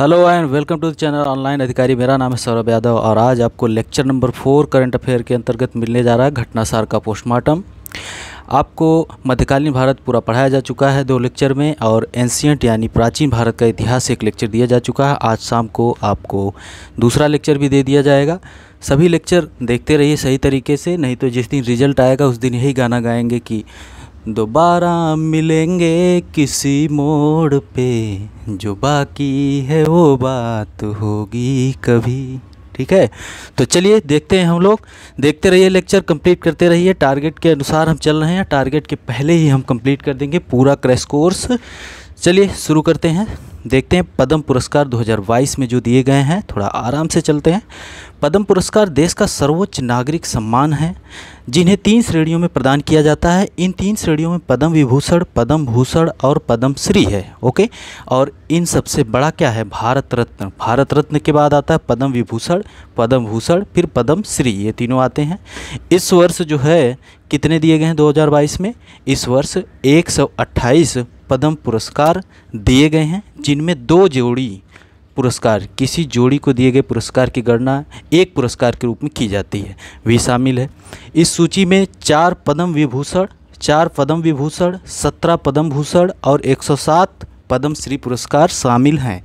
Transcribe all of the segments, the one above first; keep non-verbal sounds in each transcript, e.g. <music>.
Hello and welcome to the channel online Adhikari मेरा नाम है सौरभ यादव और आज आपको lecture number four current affair के अंतर्गत मिलने जा रहा है घटनासार का पोस्टमार्टम आपको मध्यकालीन भारत पूरा पढ़ाया जा चुका है दो लेक्चर में और एंशियंट यानी प्राचीन भारत का इतिहास एक लेक्चर दिया जा चुका है आज शाम को आपको दूसरा लेक्चर भी दे दिया जाएगा सभी लेक्चर देखते रहिए सही तरीके से नहीं तो जिस दिन रिजल्ट आएगा उस दिन यही गाना गाएंगे कि दोबारा मिलेंगे किसी मोड़ पे जो बाकी है वो बात होगी कभी ठीक है तो चलिए देखते हैं हम लोग देखते रहिए लेक्चर कंप्लीट करते रहिए टारगेट के अनुसार हम चल रहे हैं टारगेट के पहले ही हम कंप्लीट कर देंगे पूरा क्रैश कोर्स चलिए शुरू करते हैं देखते हैं पद्म पुरस्कार 2022 में जो दिए गए हैं थोड़ा आराम से चलते हैं पद्म पुरस्कार देश का सर्वोच्च नागरिक सम्मान है जिन्हें तीन श्रेणियों में प्रदान किया जाता है इन तीन श्रेणियों में पद्म विभूषण पद्म भूषण और पद्म श्री है ओके और इन सबसे बड़ा क्या है भारत रत्न भारत रत्न के बाद आता है पद्म विभूषण पद्म भूषण फिर पद्म श्री ये तीनों आते हैं इस वर्ष जो है कितने दिए गए हैं 2022 में इस वर्ष एक पद्म पुरस्कार दिए गए हैं जिनमें दो जोड़ी पुरस्कार किसी जोड़ी को दिए गए पुरस्कार की गणना एक पुरस्कार के रूप में की जाती है वे शामिल है इस सूची में चार पद्म विभूषण चार पद्म विभूषण सत्रह पद्म भूषण और सौ पद्म श्री पुरस्कार शामिल हैं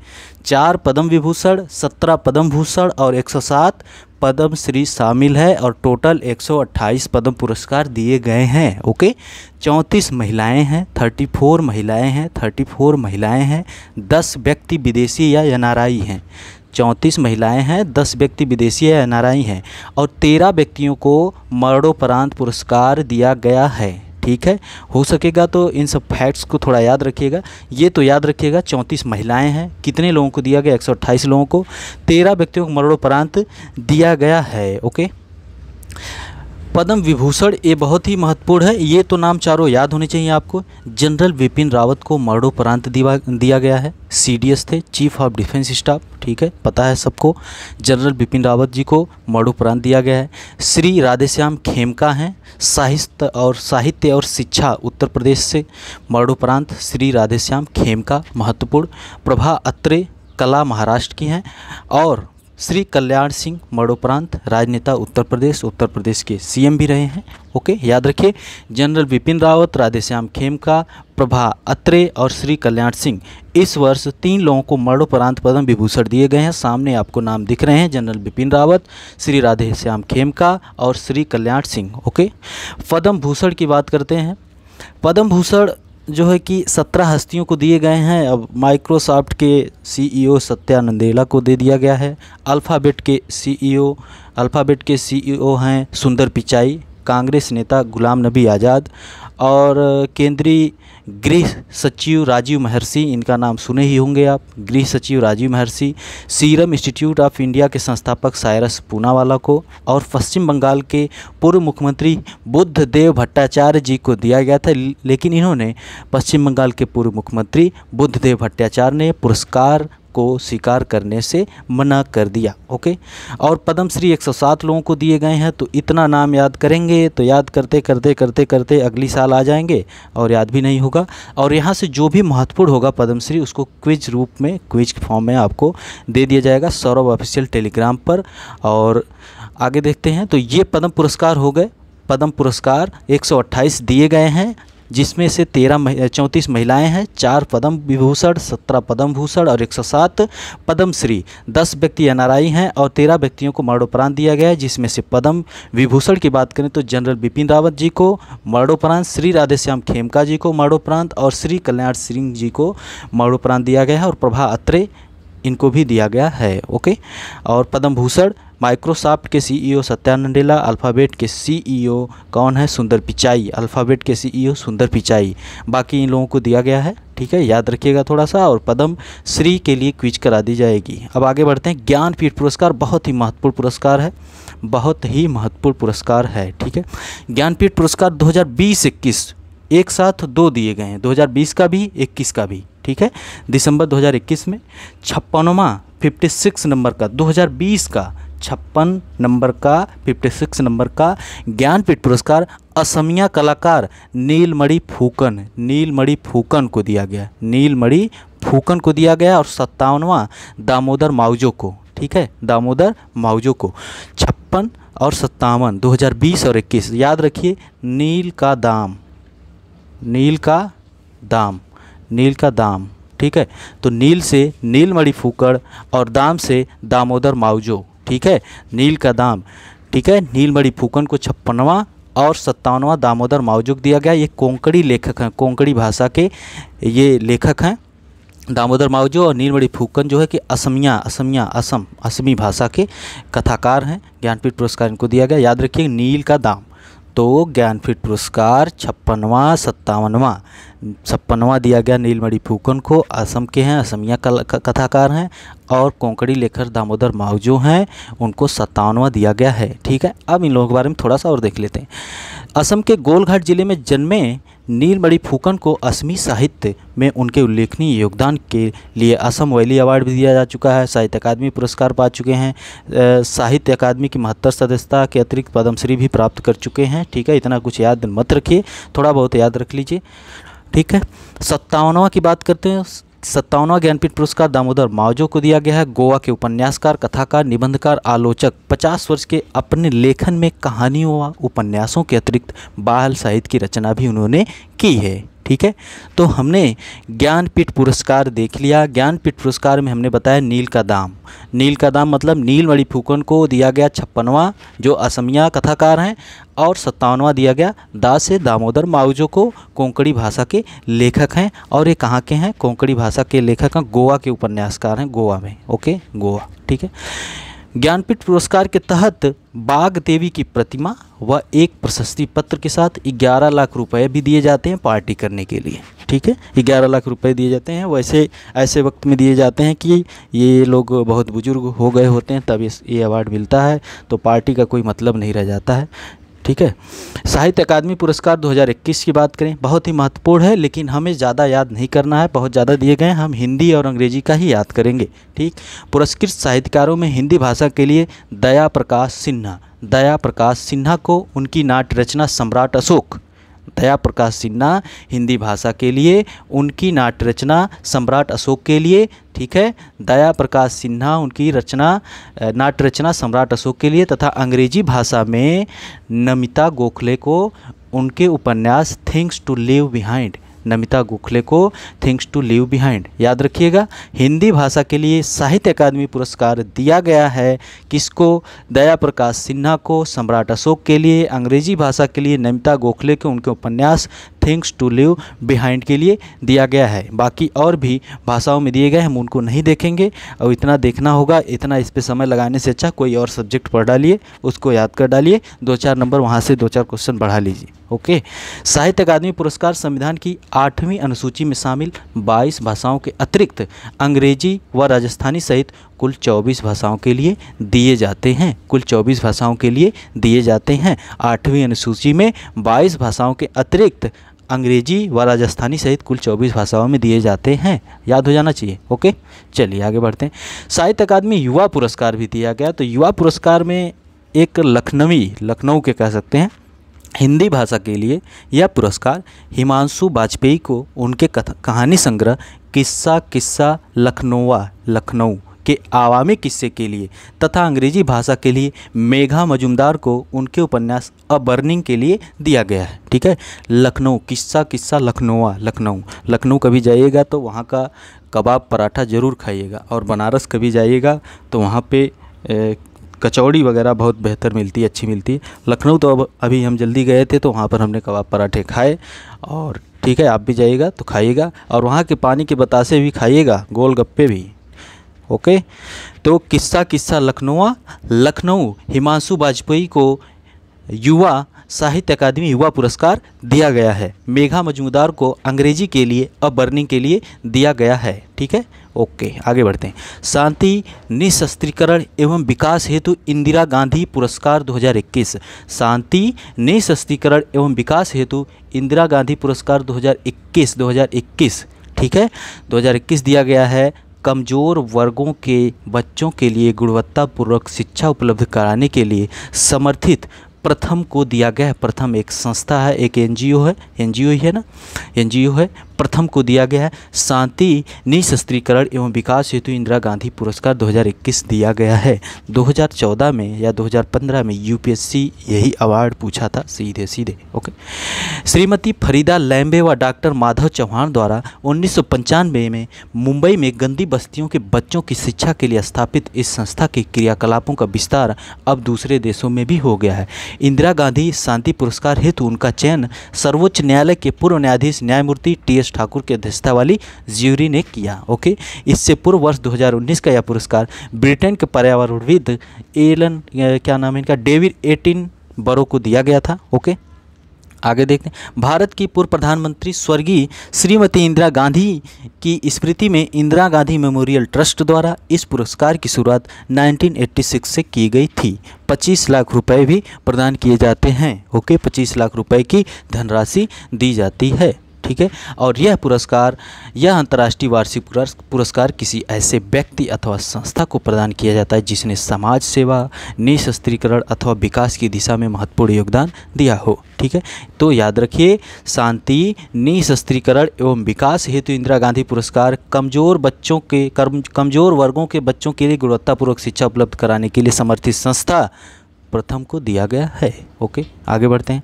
चार पद्म विभूषण सत्रह पद्म भूषण और 107 पद्म श्री शामिल है और टोटल 128 पद्म पुरस्कार दिए गए हैं ओके चौंतीस महिलाएं हैं 34 महिलाएं हैं 34 महिलाएं हैं 10 व्यक्ति विदेशी या एन हैं चौंतीस महिलाएं हैं दस व्यक्ति विदेशी या एन हैं और तेरह व्यक्तियों को मरणोपरांत पुरस्कार दिया गया है ठीक है हो सकेगा तो इन सब फैक्ट्स को थोड़ा याद रखिएगा ये तो याद रखिएगा चौंतीस महिलाएँ हैं कितने लोगों को दिया गया एक लोगों को तेरह व्यक्तियों को मरणोपरांत दिया गया है ओके पद्म विभूषण ये बहुत ही महत्वपूर्ण है ये तो नाम चारों याद होने चाहिए आपको जनरल विपिन रावत को मरणोपरांत दिया गया है सीडीएस थे चीफ ऑफ डिफेंस स्टाफ ठीक है पता है सबको जनरल बिपिन रावत जी को मरणोपरांत दिया गया है श्री राधेश्याम खेमका हैं साहित्य और साहित्य और शिक्षा उत्तर प्रदेश से मरणोपरांत श्री राधेश्याम खेमका महत्वपूर्ण प्रभा अत्रे कला महाराष्ट्र की हैं और श्री कल्याण सिंह मरणोपरांत राजनेता उत्तर प्रदेश उत्तर प्रदेश के सीएम भी रहे हैं ओके याद रखिए जनरल बिपिन रावत राधेश्याम खेमका प्रभा अत्रे और श्री कल्याण सिंह इस वर्ष तीन लोगों को मरणोपरांत पद्म विभूषण दिए गए हैं सामने आपको नाम दिख रहे हैं जनरल बिपिन रावत श्री राधेश्याम खेमका और श्री कल्याण सिंह ओके पद्म भूषण की बात करते हैं पद्म भूषण जो है कि सत्रह हस्तियों को दिए गए हैं अब माइक्रोसॉफ्ट के सीईओ e सत्या नंदेला को दे दिया गया है अल्फ़ाबेट के सीईओ अल्फ़ाबेट e के सीईओ e हैं सुंदर पिचाई कांग्रेस नेता गुलाम नबी आज़ाद और केंद्रीय गृह सचिव राजीव महर्षि इनका नाम सुने ही होंगे आप गृह सचिव राजीव महर्षि सीरम इंस्टीट्यूट ऑफ इंडिया के संस्थापक सायरस पूनावाला को और पश्चिम बंगाल के पूर्व मुख्यमंत्री बुद्धदेव भट्टाचार्य जी को दिया गया था लेकिन इन्होंने पश्चिम बंगाल के पूर्व मुख्यमंत्री बुद्धदेव भट्टाचार्य ने पुरस्कार को स्वीकार करने से मना कर दिया ओके और पद्मश्री 107 लोगों को दिए गए हैं तो इतना नाम याद करेंगे तो याद करते करते करते करते अगली साल आ जाएंगे और याद भी नहीं होगा और यहाँ से जो भी महत्वपूर्ण होगा पद्मश्री उसको क्विज रूप में क्विज फॉर्म में आपको दे दिया जाएगा सौरभ ऑफिशियल टेलीग्राम पर और आगे देखते हैं तो ये पद्म पुरस्कार हो गए पद्म पुरस्कार 128 दिए गए हैं जिसमें से तेरह चौंतीस महिलाएं हैं चार पद्म विभूषण सत्रह पद्म भूषण और एक सौ सात पद्मश्री दस व्यक्ति एन हैं और तेरह व्यक्तियों को मरणोपरांत दिया गया है जिसमें से पद्म विभूषण की बात करें तो जनरल बिपिन रावत जी को मरणोपरांत श्री राधेश्याम खेमका जी को मरणोपरांत और श्री कल्याण सिंह जी को मरणोपरांत दिया गया है और प्रभा अत्रे इनको भी दिया गया है ओके और पद्म भूषण माइक्रोसॉफ्ट के CEO e Satya Nadella Alphabet के सीईओ e कौन है सुंदर पिचाई अल्फ़ाबेट के सीईओ e सुंदर पिचाई बाकी इन लोगों को दिया गया है ठीक है याद रखिएगा थोड़ा सा और पदम श्री के लिए क्विज करा दी जाएगी अब आगे बढ़ते हैं ज्ञानपीठ पुरस्कार बहुत ही महत्वपूर्ण पुरस्कार है बहुत ही महत्वपूर्ण पुरस्कार है ठीक है ज्ञानपीठ पुरस्कार दो हज़ार एक साथ दो दिए गए हैं 2020 का भी 21 का भी ठीक है दिसंबर 2021 में छप्पनवा फिफ्टी नंबर का 2020 का छप्पन नंबर का 56 नंबर का ज्ञानपीठ पुरस्कार असमिया कलाकार नीलमणि फूकन नीलमणि फूकन को दिया गया नीलमणि फूकन को दिया गया और सत्तावनवा दामोदर माउजो को ठीक है दामोदर माउजो को छप्पन और सत्तावन 2020 और 21 याद रखिए नील का दाम नील का दाम नील का दाम ठीक है तो नील से नीलमणि फूकड़ और दाम से दामोदर माउजो ठीक है नील का दाम ठीक है नीलमणि फूकन को छप्पनवा और सत्तावनवा दामोदर मावजुक दिया गया ये कोंकणी लेखक हैं कोंकणी भाषा के ये लेखक हैं दामोदर मावजो और नीलमणि फूकन जो है कि असमिया असमिया असम असमी भाषा के कथाकार हैं ज्ञानपीठ पुरस्कार इनको दिया गया याद रखिए नील का दाम तो ज्ञानपीठ पुरस्कार छप्पनवा सत्तावनवा छप्पनवा दिया गया नीलमणि फूकन को असम के हैं असमिया कथाकार हैं और कोंकड़ी लेखक दामोदर माव जो हैं उनको सत्तावनवा दिया गया है ठीक है अब इन लोगों के बारे में थोड़ा सा और देख लेते हैं असम के गोलघाट ज़िले में जन्मे नीलमणि फूकन को असमी साहित्य में उनके उल्लेखनीय योगदान के लिए असम वैली अवार्ड भी दिया जा चुका है साहित्य अकादमी पुरस्कार पा चुके हैं साहित्य अकादमी की महत्तर सदस्यता के अतिरिक्त पद्मश्री भी प्राप्त कर चुके हैं ठीक है इतना कुछ याद मत रखिए थोड़ा बहुत याद रख लीजिए ठीक है सत्तावनवा की बात करते हैं सत्तावनवा ज्ञानपीठ पुरस्कार दामोदर मावजो को दिया गया है गोवा के उपन्यासकार कथाकार निबंधकार आलोचक 50 वर्ष के अपने लेखन में कहानियों व उपन्यासों के अतिरिक्त बाल साहित्य की रचना भी उन्होंने की है ठीक है तो हमने ज्ञानपीठ पुरस्कार देख लिया ज्ञानपीठ पुरस्कार में हमने बताया नील का दाम नील का दाम मतलब नील मणि फूकन को दिया गया छप्पनवा जो असमिया कथाकार हैं और सत्तावनवा दिया गया दास दामोदर माउजो को कोंकणी भाषा के लेखक हैं और ये कहाँ के हैं कोंकणी भाषा के लेखक हैं गोवा के उपन्यासकार हैं गोवा में ओके गोवा ठीक है ज्ञानपीठ पुरस्कार के तहत बाग देवी की प्रतिमा व एक प्रशस्ति पत्र के साथ 11 लाख रुपए भी दिए जाते हैं पार्टी करने के लिए ठीक है 11 लाख रुपए दिए जाते हैं वैसे ऐसे वक्त में दिए जाते हैं कि ये लोग बहुत बुजुर्ग हो गए होते हैं तब ये अवार्ड मिलता है तो पार्टी का कोई मतलब नहीं रह जाता है ठीक है साहित्य अकादमी पुरस्कार 2021 की बात करें बहुत ही महत्वपूर्ण है लेकिन हमें ज़्यादा याद नहीं करना है बहुत ज़्यादा दिए गए हम हिंदी और अंग्रेजी का ही याद करेंगे ठीक पुरस्कृत साहित्यकारों में हिंदी भाषा के लिए दया प्रकाश सिन्हा दया प्रकाश सिन्हा को उनकी नाट्य रचना सम्राट अशोक दया प्रकाश सिन्हा हिंदी भाषा के लिए उनकी नाट्य रचना सम्राट अशोक के लिए ठीक है दया प्रकाश सिन्हा उनकी रचना नाट्य रचना सम्राट अशोक के लिए तथा अंग्रेजी भाषा में नमिता गोखले को उनके उपन्यास things to live behind Namita Gokhale को थिंग्स टू लिव बिहाइंड याद रखिएगा हिंदी भाषा के लिए साहित्य अकादमी पुरस्कार दिया गया है किसको दया प्रकाश सिन्हा को सम्राट अशोक के लिए अंग्रेजी भाषा के लिए नमिता गोखले के उनके उपन्यास थिंग्स टू लिव बिहाइंड के लिए दिया गया है बाकी और भी भाषाओं में दिए गए हम उनको नहीं देखेंगे और इतना देखना होगा इतना इस पर समय लगाने से अच्छा कोई और सब्जेक्ट पढ़ डालिए उसको याद कर डालिए दो चार नंबर वहाँ से दो चार क्वेश्चन बढ़ा लीजिए ओके साहित्य अकादमी पुरस्कार संविधान की आठवीं अनुसूची में शामिल बाईस भाषाओं के अतिरिक्त अंग्रेजी व राजस्थानी सहित कुल 24 भाषाओं के लिए दिए जाते हैं कुल 24 भाषाओं के लिए दिए जाते हैं आठवीं अनुसूची में 22 भाषाओं के अतिरिक्त अंग्रेजी व राजस्थानी सहित कुल 24 भाषाओं में दिए जाते हैं याद हो जाना चाहिए ओके चलिए आगे बढ़ते हैं साहित्य अकादमी युवा पुरस्कार भी दिया गया तो युवा पुरस्कार में एक लखनवी लखनऊ के कह सकते हैं हिंदी भाषा के लिए यह पुरस्कार हिमांशु वाजपेयी को उनके कहानी संग्रह किस्सा किस्सा लखनऊ लखनऊ के आवामी किस्से के लिए तथा अंग्रेजी भाषा के लिए मेघा मजुमदार को उनके उपन्यास अ बर्निंग के लिए दिया गया है ठीक है लखनऊ किस्सा किस्सा लखनऊआ लखनऊ लखनऊ कभी जाइएगा तो वहाँ का कबाब पराठा ज़रूर खाइएगा और बनारस कभी जाइएगा तो वहाँ पे ए, कचौड़ी वगैरह बहुत बेहतर मिलती है अच्छी मिलती है लखनऊ तो अब अभी हम जल्दी गए थे तो वहाँ पर हमने कबाब पराठे खाए और ठीक है आप भी जाइएगा तो खाइएगा और वहाँ के पानी के बतासे भी खाइएगा गोलगप्पे भी ओके तो किस्सा किस्सा लखनऊ लखनऊ हिमांशु वाजपेयी को युवा साहित्य अकादमी युवा पुरस्कार दिया गया है मेघा मजमूदार को अंग्रेजी के लिए अब बर्निंग के लिए दिया गया है ठीक है ओके आगे बढ़ते हैं शांति निशस्त्रीकरण एवं विकास हेतु इंदिरा गांधी पुरस्कार 2021 शांति निशस्त्रीकरण एवं विकास हेतु इंदिरा गांधी पुरस्कार 2021 2021 ठीक है 2021 दिया गया है कमज़ोर वर्गों के बच्चों के लिए गुणवत्तापूर्वक शिक्षा उपलब्ध कराने के लिए समर्थित प्रथम को दिया गया है प्रथम एक संस्था है एक एनजीओ है एनजीओ ही है ना एनजीओ है प्रथम को दिया गया है शांति निःशस्त्रीकरण एवं विकास हेतु इंदिरा गांधी पुरस्कार 2021 दिया गया है 2014 में या 2015 में यूपीएससी यही अवार्ड पूछा था सीधे सीधे ओके श्रीमती फरीदा लैम्बे व डॉक्टर माधव चौहान द्वारा उन्नीस में मुंबई में गंदी बस्तियों के बच्चों की शिक्षा के लिए स्थापित इस संस्था के क्रियाकलापों का विस्तार अब दूसरे देशों में भी हो गया है इंदिरा गांधी शांति पुरस्कार हेतु उनका चयन सर्वोच्च न्यायालय के पूर्व न्यायाधीश न्यायमूर्ति टी ब्रजेश ठाकुर की अध्यक्षता वाली ज्यूरी ने किया ओके इससे पूर्व वर्ष 2019 का यह पुरस्कार ब्रिटेन के पर्यावरणविद एलन क्या नाम है इनका डेविड एटिन बरो को दिया गया था ओके आगे देखते हैं भारत की पूर्व प्रधानमंत्री स्वर्गीय श्रीमती इंदिरा गांधी की स्मृति में इंदिरा गांधी मेमोरियल ट्रस्ट द्वारा इस पुरस्कार की शुरुआत 1986 से की गई थी 25 लाख रुपए भी प्रदान किए जाते हैं ओके 25 लाख रुपए की धनराशि दी जाती है ठीक है और यह पुरस्कार यह अंतर्राष्ट्रीय वार्षिक पुरस्कार किसी ऐसे व्यक्ति अथवा संस्था को प्रदान किया जाता है जिसने समाज सेवा निःशस्त्रीकरण अथवा विकास की दिशा में महत्वपूर्ण योगदान दिया हो ठीक है तो याद रखिए शांति निःशस्त्रीकरण एवं विकास हेतु इंदिरा गांधी पुरस्कार कमजोर बच्चों के कमजोर वर्गों के बच्चों के लिए गुणवत्तापूर्वक शिक्षा उपलब्ध कराने के लिए समर्थित संस्था प्रथम को दिया गया है ओके आगे बढ़ते हैं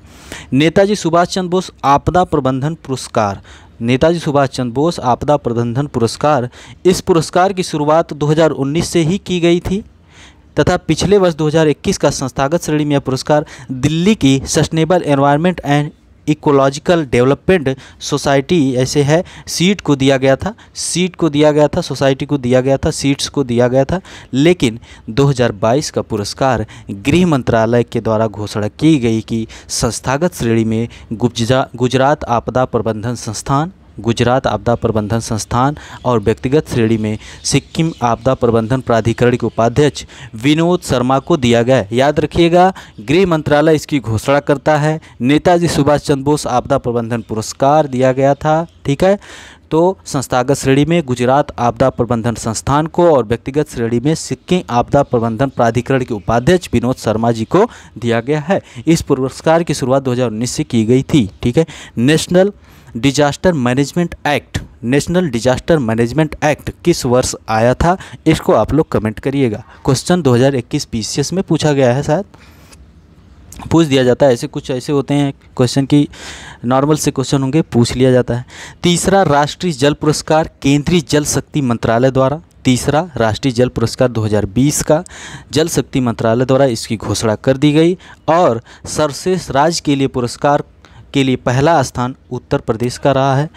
नेताजी सुभाष चंद्र बोस आपदा प्रबंधन पुरस्कार नेताजी सुभाष चंद्र बोस आपदा प्रबंधन पुरस्कार इस पुरस्कार की शुरुआत 2019 से ही की गई थी तथा पिछले वर्ष 2021 का संस्थागत श्रेणी में यह पुरस्कार दिल्ली की sustainable environment and ecological development society ऐसे है सीट को दिया गया था सीट को दिया गया था सोसाइटी को दिया गया था सीट्स को दिया गया था लेकिन 2022 का पुरस्कार गृह मंत्रालय के द्वारा घोषणा की गई कि संस्थागत श्रेणी में गुजरात आपदा प्रबंधन संस्थान गुजरात आपदा प्रबंधन संस्थान और व्यक्तिगत श्रेणी में सिक्किम आपदा प्रबंधन प्राधिकरण के उपाध्यक्ष विनोद शर्मा को दिया गया याद रखिएगा गृह मंत्रालय इसकी घोषणा करता है नेताजी सुभाष चंद्र बोस आपदा प्रबंधन पुरस्कार दिया गया था ठीक है तो संस्थागत श्रेणी में गुजरात आपदा प्रबंधन संस्थान को और व्यक्तिगत श्रेणी में सिक्किम आपदा प्रबंधन प्राधिकरण के उपाध्यक्ष विनोद शर्मा जी को दिया गया है इस पुरस्कार की शुरुआत दो से की गई थी ठीक है national disaster management act national disaster management act किस वर्ष आया था इसको आप लोग कमेंट करिएगा क्वेश्चन 2021 पीसीएस में पूछा गया है शायद पूछ दिया जाता है ऐसे कुछ ऐसे होते हैं क्वेश्चन की नॉर्मल से क्वेश्चन होंगे पूछ लिया जाता है तीसरा राष्ट्रीय जल पुरस्कार केंद्रीय जल शक्ति मंत्रालय द्वारा तीसरा राष्ट्रीय जल पुरस्कार 2020 का जल शक्ति मंत्रालय द्वारा इसकी घोषणा कर दी गई और सर्वश्रेष्ठ राज्य के लिए पुरस्कार के लिए पहला स्थान उत्तर प्रदेश का रहा है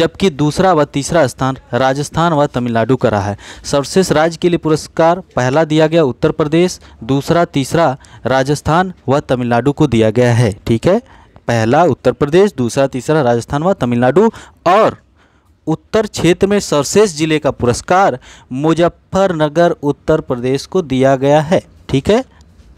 जबकि दूसरा व तीसरा स्थान राजस्थान व तमिलनाडु का रहा है सर्वश्रेष्ठ राज्य के लिए पुरस्कार पहला दिया गया उत्तर प्रदेश दूसरा तीसरा राजस्थान व तमिलनाडु को दिया गया है ठीक है पहला उत्तर प्रदेश दूसरा तीसरा राजस्थान व तमिलनाडु और उत्तर क्षेत्र में सर्वश्रेष्ठ जिले का पुरस्कार मुजफ्फरनगर उत्तर प्रदेश को दिया गया है ठीक है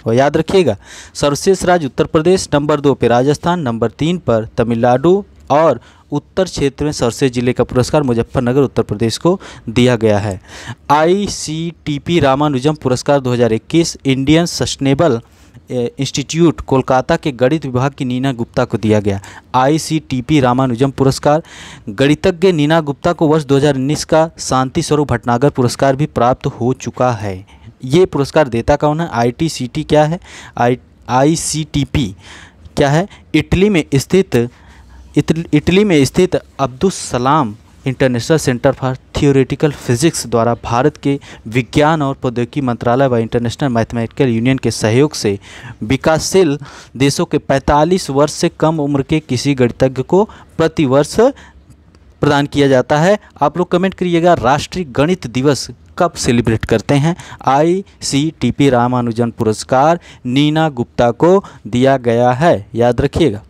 तो याद रखिएगा सर्वश्रेष्ठ राज्य उत्तर प्रदेश नंबर दो पे राजस्थान नंबर तीन पर तमिलनाडु और उत्तर क्षेत्र में सरसे जिले का पुरस्कार मुजफ्फरनगर उत्तर प्रदेश को दिया गया है I C T P Ramanujam पुरस्कार 2021 इंडियन सस्टेनेबल इंस्टीट्यूट कोलकाता के गणित विभाग की नीना गुप्ता को दिया गया आईसीटीपी रामानुजम पुरस्कार गणितज्ञ नीना गुप्ता को वर्ष 2019 का शांति स्वरूप भटनागर पुरस्कार भी प्राप्त हो चुका है ये पुरस्कार देता कौन है आई क्या है आई आई क्या है इटली में स्थित इटली में स्थित Abdul Salam international centre for theoretical physics द्वारा भारत के विज्ञान और प्रौद्योगिकी मंत्रालय व इंटरनेशनल मैथमेटिकल यूनियन के सहयोग से विकासशील देशों के 45 वर्ष से कम उम्र के किसी गणितज्ञ को प्रतिवर्ष प्रदान किया जाता है आप लोग कमेंट करिएगा राष्ट्रीय गणित दिवस कब सेलिब्रेट करते हैं I C T P Ramanujan पुरस्कार नीना गुप्ता को दिया गया है याद रखिएगा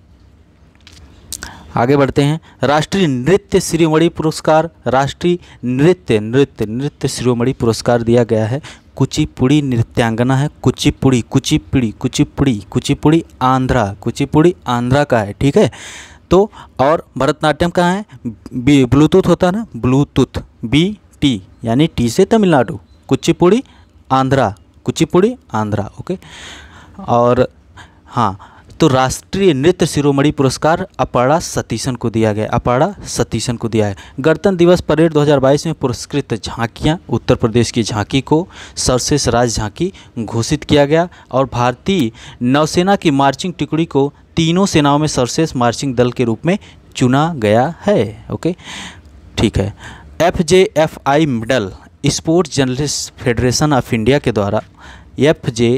आगे बढ़ते हैं राष्ट्रीय नृत्य श्रीमणि पुरस्कार राष्ट्रीय नृत्य नृत्य नृत्य श्रीमणि पुरस्कार दिया गया है कुचिपुड़ी नृत्यांगना है कुचिपुड़ी कुचिपुड़ी कुचिपुड़ी कुचिपुड़ी आंध्रा कुचिपुड़ी आंध्रा का है ठीक है तो और भरतनाट्यम कहाँ है ब्लूटूथ होता है ना ब्लूटूथ बी टी यानी टी से तमिलनाडु कुचिपुड़ी आंध्रा कुचिपुड़ी आंध्रा ओके और हाँ तो राष्ट्रीय नृत्य शिरोमणि पुरस्कार अपाड़ा सतीशन को दिया गया अपाड़ा सतीशन को दिया है गणतंत्र दिवस परेड 2022 में पुरस्कृत झांकियां उत्तर प्रदेश की झांकी को सर्वश्रेष्ठ राज झांकी घोषित किया गया और भारतीय नौसेना की मार्चिंग टुकड़ी को तीनों सेनाओं में सर्वश्रेष्ठ मार्चिंग दल के रूप में चुना गया है ओके ठीक है F J F I medal sports journalist federation of India के द्वारा F J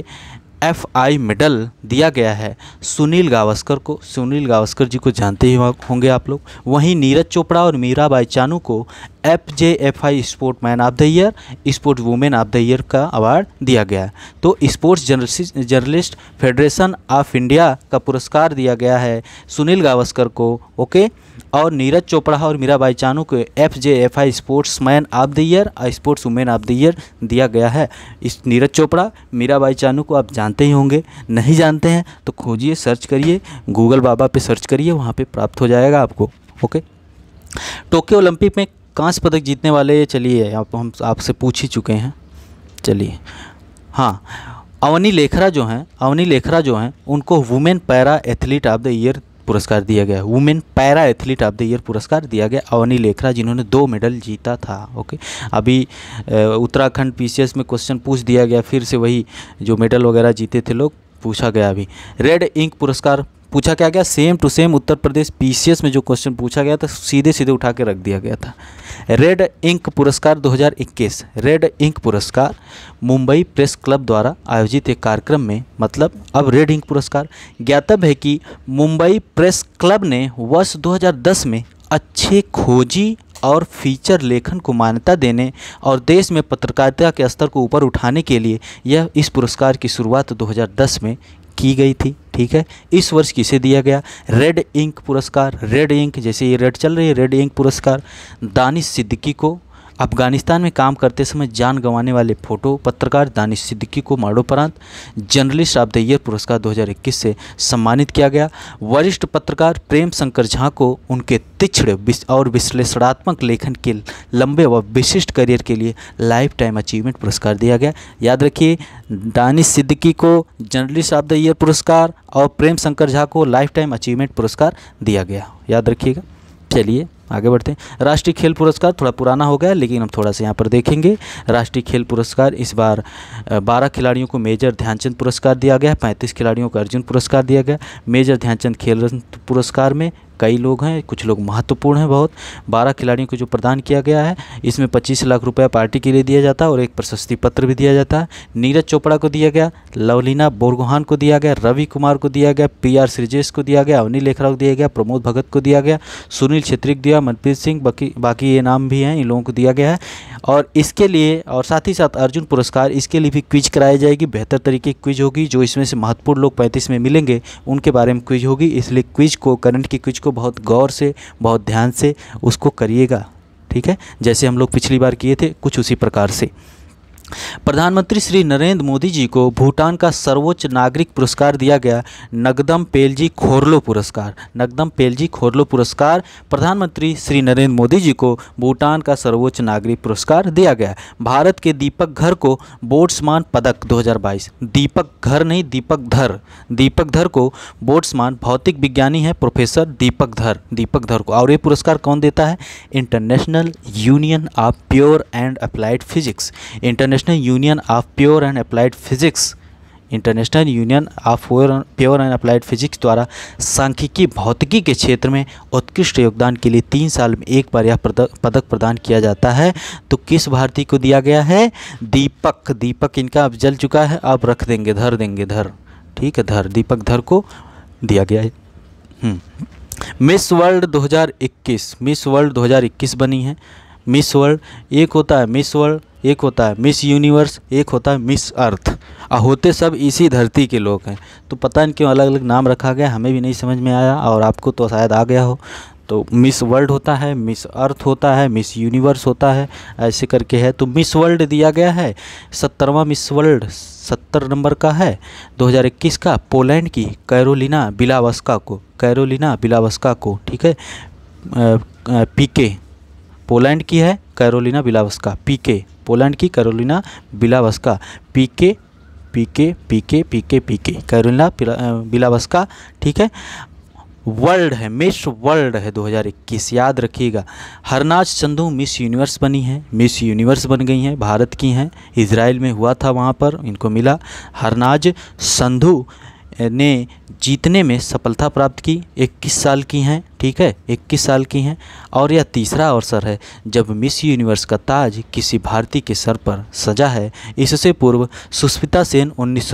F I medal दिया गया है सुनील गावस्कर को सुनील गावस्कर जी को जानते ही होंगे आप लोग वहीं नीरज चोपड़ा और मीराबाई चानू को F J F I sport man of the year sport women of the year का अवार्ड दिया गया है तो sports journalist journalist federation of India का पुरस्कार दिया गया है सुनील गावस्कर को ओके और नीरज चोपड़ा और मीराबाई चानू को F J F I sports man of the year और sports women of the year दिया गया है इस नीरज चोपड़ा मीराबाई चानू को आप जानते ही होंगे नहीं जानते हैं तो खोजिए सर्च करिए गूगल बाबा पे सर्च करिए वहाँ पे प्राप्त हो जाएगा आपको ओके टोक्यो ओलंपिक में कांस्य पदक जीतने वाले चलिए आप हम आपसे पूछ ही चुके हैं चलिए हाँ अवनी लेखरा जो हैं अवनी लेखरा जो हैं उनको women para athlete of the year पुरस्कार दिया गया women para athlete of the year पुरस्कार दिया गया अवनी लेखरा जिन्होंने दो मेडल जीता था ओके अभी उत्तराखंड पीसीएस में क्वेश्चन पूछ दिया गया फिर से वही जो मेडल वगैरह जीते थे लोग पूछा गया अभी रेड इंक पुरस्कार पूछा क्या गया same to same Uttar Pradesh PCS में जो क्वेश्चन पूछा गया था सीधे सीधे उठा के रख दिया गया था रेड इंक पुरस्कार 2021 रेड इंक पुरस्कार मुंबई प्रेस क्लब द्वारा आयोजित एक कार्यक्रम में मतलब अब रेड इंक पुरस्कार ज्ञातव्य है कि मुंबई प्रेस क्लब ने वर्ष 2010 में अच्छे खोजी और फीचर लेखन को मान्यता देने और देश में पत्रकारिता के स्तर को ऊपर उठाने के लिए यह इस पुरस्कार की शुरुआत 2010 में की गई थी ठीक है इस वर्ष किसे दिया गया रेड इंक पुरस्कार रेड इंक जैसे ये रेड चल रही है रेड इंक पुरस्कार दानिश सिद्दीकी को अफगानिस्तान में काम करते समय जान गंवाने वाले फोटो पत्रकार दानिश सिद्दीकी को मरणोपरांत जर्नलिस्ट ऑफ द ईयर पुरस्कार 2021 से सम्मानित किया गया वरिष्ठ पत्रकार प्रेम शंकर झा को उनके तीक्ष्ण और विश्लेषणात्मक लेखन के लंबे व विशिष्ट करियर के लिए लाइफ टाइम अचीवमेंट पुरस्कार दिया गया याद रखिए दानिश सिद्दीकी को जर्नलिस्ट ऑफ द ईयर पुरस्कार और प्रेम शंकर झा को लाइफ टाइम अचीवमेंट पुरस्कार दिया गया याद रखिएगा चलिए आगे बढ़ते हैं राष्ट्रीय खेल पुरस्कार थोड़ा पुराना हो गया लेकिन हम थोड़ा सा यहाँ पर देखेंगे राष्ट्रीय खेल पुरस्कार इस बार बारह खिलाड़ियों को मेजर ध्यानचंद पुरस्कार दिया गया है पैंतीस खिलाड़ियों को अर्जुन पुरस्कार दिया गया मेजर ध्यानचंद खेल पुरस्कार में कई लोग हैं कुछ लोग महत्वपूर्ण हैं बहुत बारह खिलाड़ियों को जो प्रदान किया गया है इसमें पच्चीस लाख रुपया पार्टी के लिए दिया जाता है और एक प्रशस्ति पत्र भी दिया जाता है नीरज चोपड़ा को दिया गया लवलीना बोरगोहान को दिया गया रवि कुमार को दिया गया पी आर सृजेश को दिया गया अवनी लेखरा को दिया गया प्रमोद भगत को दिया गया सुनील छेत्री को दिया मनप्रीत सिंह बाकी बाकी ये नाम भी हैं इन लोगों को दिया गया है और इसके लिए और साथ ही साथ अर्जुन पुरस्कार इसके लिए भी क्विज कराई जाएगी बेहतर तरीके की क्विज होगी जो इसमें से महत्वपूर्ण लोग पैंतीस में मिलेंगे उनके बारे में क्विज होगी इसलिए क्विज को करंट की क्विज उसको बहुत गौर से बहुत ध्यान से उसको करिएगा ठीक है जैसे हम लोग पिछली बार किए थे कुछ उसी प्रकार से प्रधानमंत्री श्री नरेंद्र मोदी जी को भूटान का सर्वोच्च नागरिक पुरस्कार दिया गया नगदम पेलजी खोरलो पुरस्कार नगदम पेलजी खोरलो पुरस्कार प्रधानमंत्री श्री नरेंद्र मोदी जी को भूटान का सर्वोच्च नागरिक पुरस्कार दिया गया भारत के दीपक घर को बोट्समान पदक 2022 दीपक घर नहीं दीपक धर दीपक धर को बोट्समान भौतिक विज्ञानी है प्रोफेसर दीपक धर दीपक धर को और ये पुरस्कार कौन देता है international union of pure and applied physics international international union of pure and applied physics international union of pure and applied physics द्वारा सांख्यिकी भौतिकी के क्षेत्र में उत्कृष्ट योगदान के लिए तीन साल में एक बार यह पदक प्रदान किया जाता है तो किस भारती को दिया गया है दीपक दीपक इनका अब जल चुका है अब रख देंगे धर देंगे धर ठीक है धर दीपक धर को दिया गया है हम्म। मिस वर्ल्ड 2021 मिस वर्ल्ड 2021 बनी है मिस वर्ल्ड एक होता है मिस वर्ल्ड एक होता है मिस यूनिवर्स एक होता है मिस अर्थ और होते सब इसी धरती के लोग हैं तो पता नहीं क्यों अलग अलग नाम रखा गया हमें भी नहीं समझ में आया और आपको तो शायद आ गया हो तो मिस वर्ल्ड होता है मिस अर्थ होता है मिस यूनिवर्स होता है ऐसे करके है तो मिस वर्ल्ड दिया गया है सत्तरवा मिस वर्ल्ड सत्तर नंबर का है 2021 का पोलैंड की कैरोलिना बिलावस्का को कैरोलिना बिलावस्का को ठीक है पीके पोलैंड की है कैरोलिना बिलावस्का पीके पोलैंड की Karolina Bielawska PK PK PK PK PK Karolina Bielawska ठीक है वर्ल्ड है मिस वर्ल्ड है 2021 याद रखिएगा हरनाज चंदू मिस यूनिवर्स बनी है मिस यूनिवर्स बन गई हैं भारत की हैं इसराइल में हुआ था वहाँ पर इनको मिला हरनाज संधू ने जीतने में सफलता प्राप्त की इक्कीस साल की हैं ठीक है इक्कीस साल की हैं और यह तीसरा अवसर है जब मिस यूनिवर्स का ताज किसी भारतीय के सर पर सजा है इससे पूर्व सुष्मिता सेन उन्नीस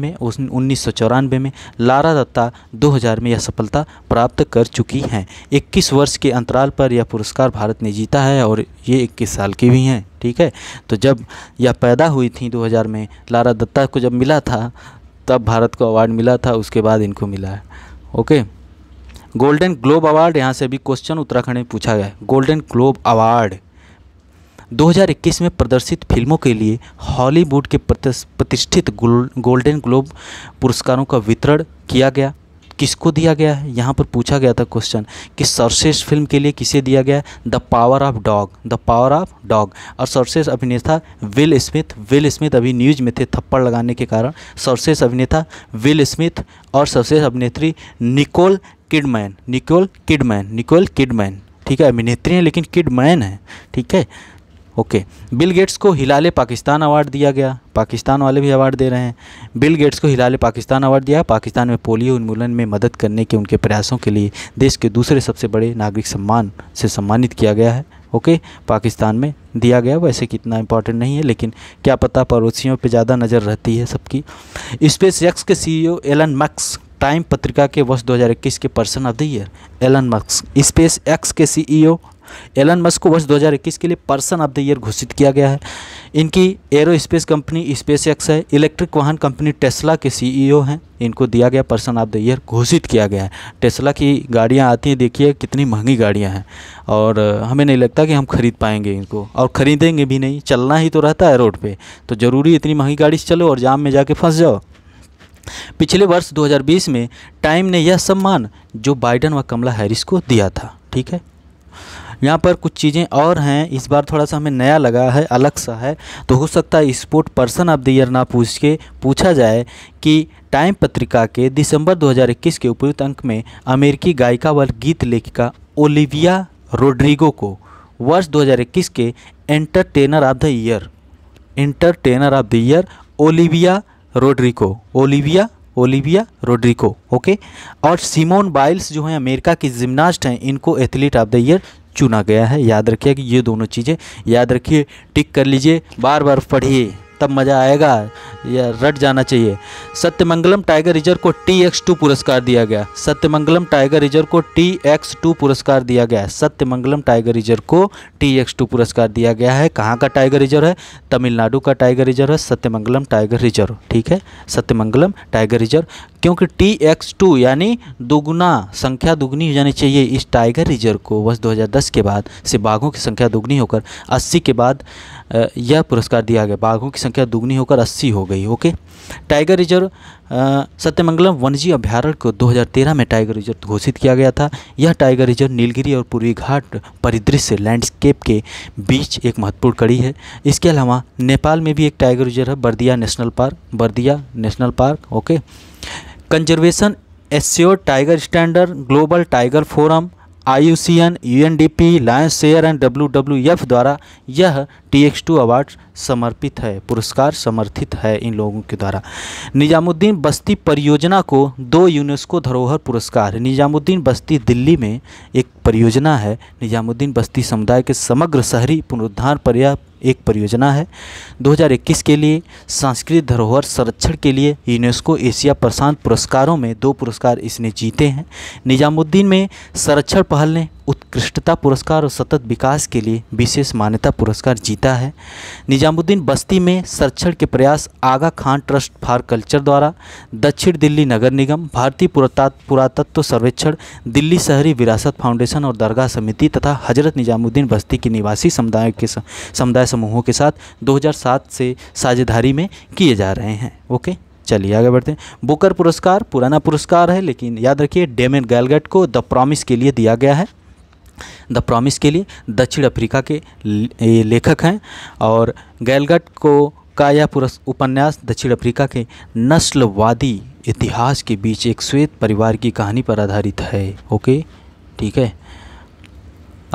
में उस उन्नीस में लारा दत्ता 2000 में यह सफलता प्राप्त कर चुकी हैं 21 वर्ष के अंतराल पर यह पुरस्कार भारत ने जीता है और ये 21 साल की भी हैं ठीक है तो जब यह पैदा हुई थी 2000 में लारा दत्ता को जब मिला था तब भारत को अवार्ड मिला था उसके बाद इनको मिला है ओके गोल्डन ग्लोब अवार्ड यहाँ से भी क्वेश्चन उत्तराखंड में पूछा गया गोल्डन ग्लोब अवार्ड 2021 में प्रदर्शित फिल्मों के लिए हॉलीवुड के प्रतिष्ठित गोल्डन ग्लोब पुरस्कारों का वितरण किया गया किसको दिया गया है यहाँ पर पूछा गया था क्वेश्चन कि सर्वश्रेष्ठ फिल्म के लिए किसे दिया गया the power of dog the power of dog और सर्वश्रेष्ठ अभिनेता विल स्मिथ विल स्मिथ अभी न्यूज में थे थप्पड़ लगाने के कारण सर्वश्रेष्ठ अभिनेता विल स्मिथ और सर्वश्रेष्ठ अभिनेत्री Nicole Kidman Nicole Kidman Nicole Kidman ठीक है अभिनेत्री हैं लेकिन किडमैन है ठीक है ओके बिल गेट्स को हिलाले पाकिस्तान अवार्ड दिया गया पाकिस्तान वाले भी अवार्ड दे रहे हैं बिल गेट्स को हिलाले पाकिस्तान अवार्ड दिया पाकिस्तान में पोलियो उन्मूलन में मदद करने के उनके प्रयासों के लिए देश के दूसरे सबसे बड़े नागरिक सम्मान से सम्मानित किया गया है ओके पाकिस्तान में दिया गया वैसे कितना इंपॉर्टेंट नहीं है लेकिन क्या पता पड़ोसियों पे ज़्यादा नज़र रहती है सबकी स्पेस एक्स के सीईओ एलन मक्स टाइम पत्रिका के वर्ष 2021 के person of the year Elon मक्स स्पेस एक्स के सीईओ एलन मस्क को वर्ष 2021 के लिए पर्सन ऑफ द ईयर घोषित किया गया है इनकी aerospace company SpaceX है इलेक्ट्रिक वाहन कंपनी टेस्ला के सीईओ e हैं इनको दिया गया पर्सन ऑफ द ईयर घोषित किया गया है टेस्ला की गाड़ियाँ आती हैं देखिए कितनी महंगी गाड़ियाँ हैं और हमें नहीं लगता कि हम खरीद पाएंगे इनको और ख़रीदेंगे भी नहीं चलना ही तो रहता है रोड पर तो ज़रूरी इतनी महंगी गाड़ी से चलो और जाम में जाके फंस जाओ पिछले वर्ष 2020 में टाइम ने यह सम्मान जो बाइडन व कमला हैरिस को दिया था ठीक है यहाँ पर कुछ चीज़ें और हैं इस बार थोड़ा सा हमें नया लगा है अलग सा है तो हो सकता है sport person of the year ना पूछ के पूछा जाए कि टाइम पत्रिका के दिसंबर 2021 के उपयुक्त अंक में अमेरिकी गायिका व गीत लेखिका ओलिविया रोड्रिगो को वर्ष 2021 के entertainer of the year entertainer of the year Olivia Rodrigo Olivia Olivia Rodrigo okay और सिमोन बाइल्स जो हैं अमेरिका की जिम्नास्ट हैं इनको एथलीट ऑफ द ईयर चुना गया है याद रखिए कि ये दोनों चीज़ें याद रखिए टिक कर लीजिए बार बार पढ़िए तब मज़ा आएगा या रट जाना चाहिए सत्यमंगलम टाइगर रिजर्व को टी एक्स टू पुरस्कार दिया गया सत्यमंगलम टाइगर रिजर्व को टी एक्स टू पुरस्कार दिया गया है सत्यमंगलम टाइगर रिजर्व को टी एक्स टू पुरस्कार दिया गया है कहाँ का टाइगर रिजर्व है तमिलनाडु का टाइगर रिजर्व है सत्यमंगलम टाइगर रिजर्व ठीक है सत्यमंगलम टाइगर रिजर्व क्योंकि टी एक्स टू यानी दोगुना संख्या दुगुनी हो जानी चाहिए इस टाइगर रिजर्व को वर्ष 2010 के बाद से बाघों की संख्या दुगनी होकर 80 के बाद यह पुरस्कार दिया गया बाघों की संख्या दुगनी होकर 80 हो गई ओके टाइगर रिजर्व सत्यमंगलम वनजी अभ्यारण्य को 2013 में टाइगर रिजर्व घोषित किया गया था यह टाइगर रिजर्व नीलगिरी और पूर्वी घाट परिदृश्य लैंडस्केप के बीच एक महत्वपूर्ण कड़ी है इसके अलावा नेपाल में भी एक टाइगर रिजर्व है Bardiya national park Bardiya national park okay conservation assured tiger standards global tiger forum I U C N U N D P lions share and W W F द्वारा यह टी एक्स टू अवार्ड समर्पित है पुरस्कार समर्थित है इन लोगों के द्वारा निजामुद्दीन बस्ती परियोजना को दो यूनेस्को धरोहर पुरस्कार निजामुद्दीन बस्ती दिल्ली में एक परियोजना है निजामुद्दीन बस्ती समुदाय के समग्र शहरी पुनरुद्धार पर यह एक परियोजना है 2021 के लिए सांस्कृतिक धरोहर संरक्षण के लिए यूनेस्को एशिया प्रशांत पुरस्कारों में दो पुरस्कार इसने जीते हैं निजामुद्दीन में संरक्षण पहल ने उत्कृष्टता पुरस्कार और सतत विकास के लिए विशेष मान्यता पुरस्कार जीते जीता है निजामुद्दीन बस्ती में संरक्षण के प्रयास Aga Khan trust for culture द्वारा दक्षिण दिल्ली नगर निगम भारतीय पुरातत्व सर्वेक्षण दिल्ली शहरी विरासत फाउंडेशन और दरगाह समिति तथा हजरत निजामुद्दीन बस्ती के निवासी समुदाय के समुदाय समूहों के साथ दो से साझेदारी में किए जा रहे हैं ओके चलिए आगे बढ़ते हैं बुकर पुरस्कार पुराना पुरस्कार है लेकिन याद रखिए डेमेन गैलगेट को द प्रॉमिस के लिए दिया गया है द प्रॉमिस के लिए दक्षिण अफ्रीका के लेखक हैं और गैलगट को का यह उपन्यास दक्षिण अफ्रीका के नस्लवादी इतिहास के बीच एक श्वेत परिवार की कहानी पर आधारित है ओके ठीक है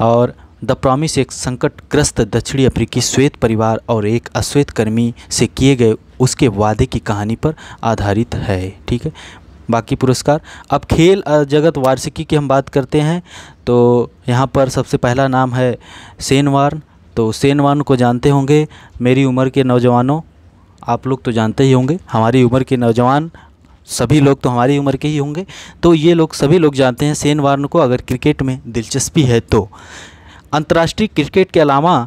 और द प्रॉमिस एक संकटग्रस्त दक्षिणी अफ्रीकी श्वेत परिवार और एक अश्वेत कर्मी से किए गए उसके वादे की कहानी पर आधारित है ठीक है बाकी पुरस्कार अब खेल जगत वार्षिकी की हम बात करते हैं तो यहाँ पर सबसे पहला नाम है सेनवार्न तो सेनवार्न को जानते होंगे मेरी उम्र के नौजवानों आप लोग तो जानते ही होंगे हमारी उम्र के नौजवान सभी लोग तो हमारी उम्र के ही होंगे तो ये लोग सभी लोग जानते हैं सेन वार्न को अगर क्रिकेट में दिलचस्पी है तो अंतर्राष्ट्रीय क्रिकेट के अलावा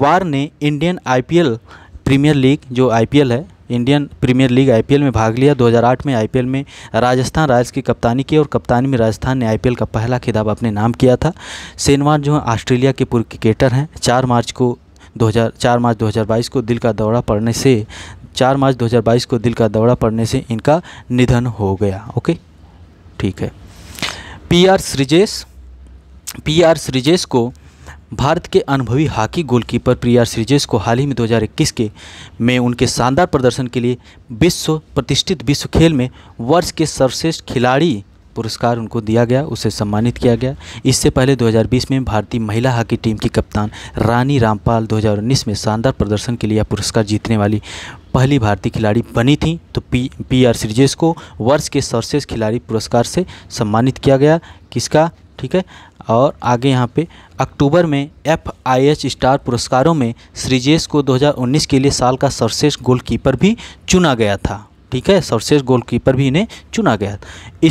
वार ने इंडियन आईपीएल प्रीमियर लीग जो आईपीएल है इंडियन प्रीमियर लीग आईपीएल में भाग लिया 2008 में आईपीएल में राजस्थान रॉयल्स की कप्तानी की और कप्तानी में राजस्थान ने आईपीएल का पहला खिताब अपने नाम किया था सेनवान जो है ऑस्ट्रेलिया के पूर्व क्रिकेटर हैं चार मार्च को दो चार मार्च दो को दिल का दौरा पड़ने से चार मार्च दो को दिल का दौरा पड़ने से इनका निधन हो गया ओके ठीक है P R Sreejesh P R Sreejesh को भारत के अनुभवी हॉकी गोलकीपर प्रिया श्रीजेश को हाल ही में 2021 के में उनके शानदार प्रदर्शन के लिए विश्व प्रतिष्ठित विश्व खेल में वर्ष के सर्वश्रेष्ठ खिलाड़ी पुरस्कार उनको दिया गया उसे सम्मानित किया गया इससे पहले 2020 में भारतीय महिला हॉकी टीम की कप्तान रानी रामपाल 2019 में शानदार प्रदर्शन के लिए पुरस्कार जीतने वाली पहली भारतीय खिलाड़ी बनी थी तो पी पी आर श्रीजेश को वर्ष के सर्वश्रेष्ठ खिलाड़ी पुरस्कार से सम्मानित किया गया किसका ठीक है और आगे यहाँ पे अक्टूबर में एफ आई एच स्टार पुरस्कारों में श्रीजेश को 2019 के लिए साल का सर्वश्रेष्ठ गोलकीपर भी चुना गया था ठीक है सर्वश्रेष्ठ गोलकीपर भी इन्हें चुना गया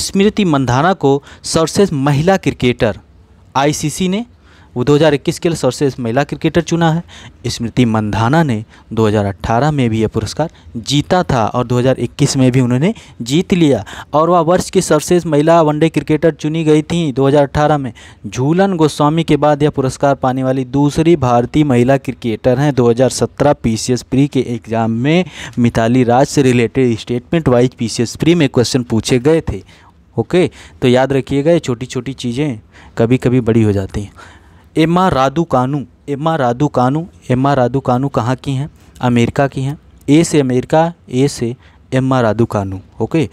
स्मृति मंधाना को सर्वश्रेष्ठ महिला क्रिकेटर आईसीसी ने वो 2021 के लिए सर्वश्रेष्ठ महिला क्रिकेटर चुना है स्मृति मंधाना ने 2018 में भी यह पुरस्कार जीता था और 2021 में भी उन्होंने जीत लिया और वह वर्ष की सर्वश्रेष्ठ महिला वनडे क्रिकेटर चुनी गई थी 2018 में झूलन गोस्वामी के बाद यह पुरस्कार पाने वाली दूसरी भारतीय महिला क्रिकेटर हैं दो हज़ार प्री के एग्ज़ाम में मिताली राज से related statement wise P pre में क्वेश्चन पूछे गए थे ओके तो याद रखिएगा ये छोटी छोटी चीज़ें कभी कभी बड़ी हो जाती हैं Emma Raducanu Emma Raducanu Emma Raducanu कहाँ की हैं अमेरिका की हैं ए से अमेरिका ए से Emma Raducanu okay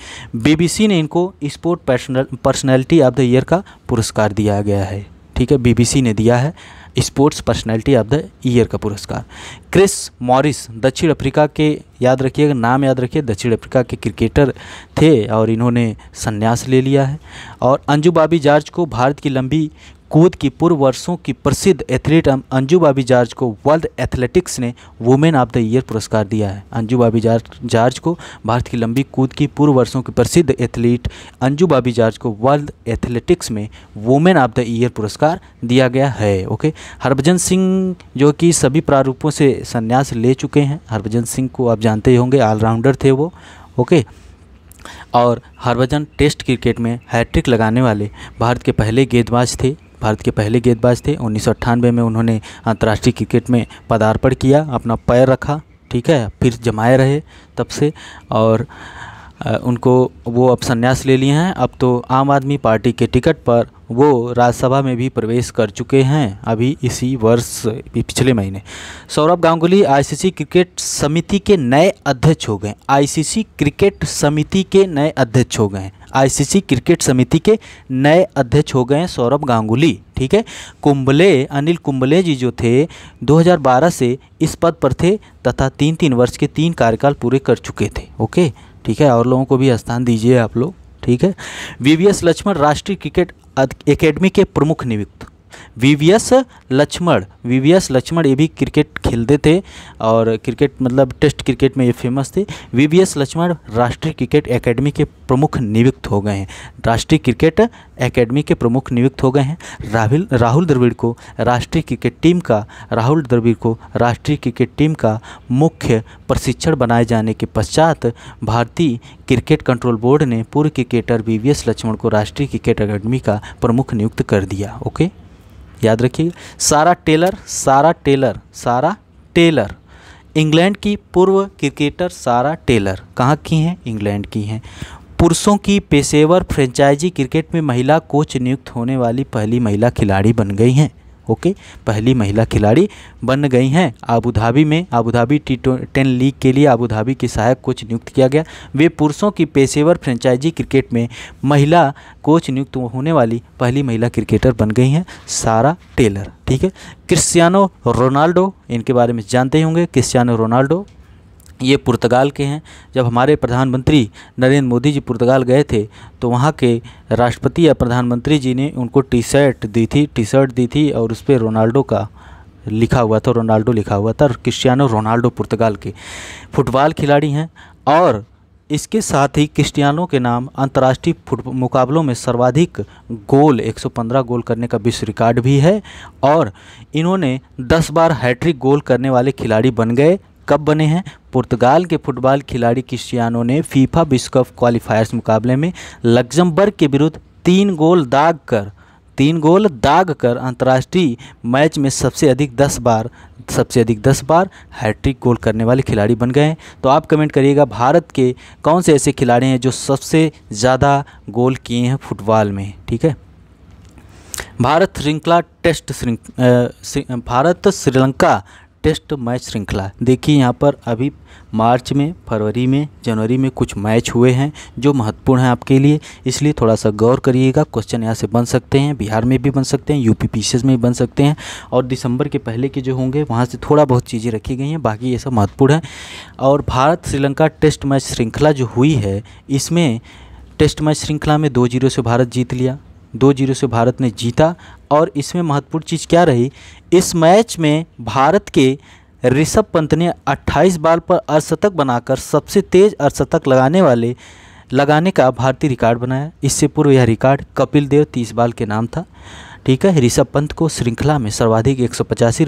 BBC ने इनको sport personal personality of the year का पुरस्कार दिया गया है ठीक है बीबीसी ने दिया है sports personality of the year का पुरस्कार क्रिस मॉरिस दक्षिण अफ्रीका के याद रखिएगा नाम याद रखिए दक्षिण अफ्रीका के क्रिकेटर थे और इन्होंने संन्यास ले लिया है और अंजू बाबी जॉर्ज को भारत की लंबी कूद की पूर्व वर्षों की प्रसिद्ध एथलीट अं- अंजू बाबी जार्ज को वर्ल्ड एथलेटिक्स ने वुमेन ऑफ द ईयर पुरस्कार दिया है अंजू बाबी जार्ज को भारत की लंबी कूद की पूर्व वर्षों की प्रसिद्ध एथलीट अंजू बाबी जार्ज को वर्ल्ड एथलेटिक्स में वुमेन ऑफ द ईयर पुरस्कार दिया गया है ओके हरभजन सिंह जो कि सभी प्रारूपों से संन्यास ले चुके हैं हरभजन सिंह को आप जानते ही होंगे ऑलराउंडर थे वो ओके और हरभजन टेस्ट क्रिकेट में हैट्रिक लगाने वाले भारत के पहले गेंदबाज थे भारत के पहले गेंदबाज थे उन्नीस में उन्होंने अंतर्राष्ट्रीय क्रिकेट में पदार्पण किया अपना पैर रखा ठीक है फिर जमाए रहे तब से और उनको वो अब संन्यास ले लिए हैं अब तो आम आदमी पार्टी के टिकट पर वो राज्यसभा में भी प्रवेश कर चुके हैं अभी इसी वर्ष पिछले महीने सौरभ गांगुली आईसीसी क्रिकेट समिति के नए अध्यक्ष हो गए आईसीसी क्रिकेट समिति के नए अध्यक्ष हो गए आईसीसी क्रिकेट समिति के नए अध्यक्ष हो गए सौरभ गांगुली ठीक है कुंबले अनिल कुंबले जी जो थे 2012 से इस पद पर थे तथा तीन तीन वर्ष के तीन कार्यकाल पूरे कर चुके थे ओके ठीक है और लोगों को भी स्थान दीजिए आप लोग ठीक है वी लक्ष्मण राष्ट्रीय क्रिकेट अकेडमी के प्रमुख नियुक्त वीवीएस लक्ष्मण वीवीएस लक्ष्मण ये भी क्रिकेट खेलते थे और क्रिकेट मतलब टेस्ट क्रिकेट में ये फेमस थे वीवीएस लक्ष्मण राष्ट्रीय क्रिकेट एकेडमी के प्रमुख नियुक्त हो गए हैं राष्ट्रीय क्रिकेट एकेडमी के प्रमुख नियुक्त हो गए हैं राहुल राहुल द्रविड़ को राष्ट्रीय क्रिकेट टीम का राहुल द्रविड़ को राष्ट्रीय क्रिकेट टीम का मुख्य प्रशिक्षण बनाए जाने के पश्चात भारतीय क्रिकेट कंट्रोल बोर्ड ने पूर्व क्रिकेटर वी लक्ष्मण को राष्ट्रीय क्रिकेट अकेडमी का प्रमुख नियुक्त कर दिया ओके याद रखिए सारा टेलर सारा टेलर सारा टेलर इंग्लैंड की पूर्व क्रिकेटर सारा टेलर कहाँ की हैं इंग्लैंड की हैं पुरुषों की पेशेवर फ्रेंचाइजी क्रिकेट में महिला कोच नियुक्त होने वाली पहली महिला खिलाड़ी बन गई हैं ओके पहली महिला खिलाड़ी बन गई हैं आबूधाबी में आबूधाबी टी टेन लीग के लिए आबूधाबी के सहायक कोच नियुक्त किया गया वे पुरुषों की पेशेवर फ्रेंचाइजी क्रिकेट में महिला कोच नियुक्त होने वाली पहली महिला क्रिकेटर बन गई हैं सारा टेलर ठीक है क्रिस्टियानो रोनाल्डो इनके बारे में जानते ही होंगे क्रिस्टियानो रोनाल्डो ये पुर्तगाल के हैं जब हमारे प्रधानमंत्री नरेंद्र मोदी जी पुर्तगाल गए थे तो वहाँ के राष्ट्रपति या प्रधानमंत्री जी ने उनको टी शर्ट दी थी टी शर्ट दी थी और उस पर रोनाल्डो का लिखा हुआ था रोनाल्डो लिखा हुआ था और क्रिस्टियानो रोनाल्डो पुर्तगाल के फुटबॉल खिलाड़ी हैं और इसके साथ ही क्रिस्टियानो के नाम अंतर्राष्ट्रीय फुट मुकाबलों में सर्वाधिक गोल 115 गोल करने का विश्व रिकॉर्ड भी है और इन्होंने 10 बार हैट्रिक गोल करने वाले खिलाड़ी बन गए कब बने हैं पुर्तगाल के फुटबॉल खिलाड़ी क्रिस्टियानो ने फीफा विश्व कप क्वालिफायर्स मुकाबले में लग्जमबर्ग के विरुद्ध तीन गोल दाग कर तीन गोल दाग कर अंतर्राष्ट्रीय मैच में सबसे अधिक दस बार सबसे अधिक दस बार हैट्रिक गोल करने वाले खिलाड़ी बन गए हैं तो आप कमेंट करिएगा भारत के कौन से ऐसे खिलाड़ी हैं जो सबसे ज़्यादा गोल किए हैं फुटबॉल में ठीक है भारत श्रृंखला test Bharat Sri Lanka test match श्रृंखला देखिए यहाँ पर अभी मार्च में फरवरी में जनवरी में कुछ मैच हुए हैं जो महत्वपूर्ण हैं आपके लिए इसलिए थोड़ा सा गौर करिएगा क्वेश्चन यहाँ से बन सकते हैं बिहार में भी बन सकते हैं यूपी पीसीएस में भी बन सकते हैं और दिसंबर के पहले के जो होंगे वहाँ से थोड़ा बहुत चीज़ें रखी गई हैं बाकी ये सब महत्वपूर्ण है और भारत श्रीलंका टेस्ट मैच श्रृंखला जो हुई है इसमें टेस्ट मैच श्रृंखला में दो जीरो से भारत जीत लिया दो जीरो से भारत ने जीता और इसमें महत्वपूर्ण चीज़ क्या रही इस मैच में भारत के ऋषभ पंत ने 28 बॉल पर अर्धशतक बनाकर सबसे तेज अर्धशतक लगाने वाले लगाने का भारतीय रिकॉर्ड बनाया इससे पूर्व यह रिकॉर्ड कपिल देव तीस बॉल के नाम था ठीक है ऋषभ पंत को श्रृंखला में सर्वाधिक एक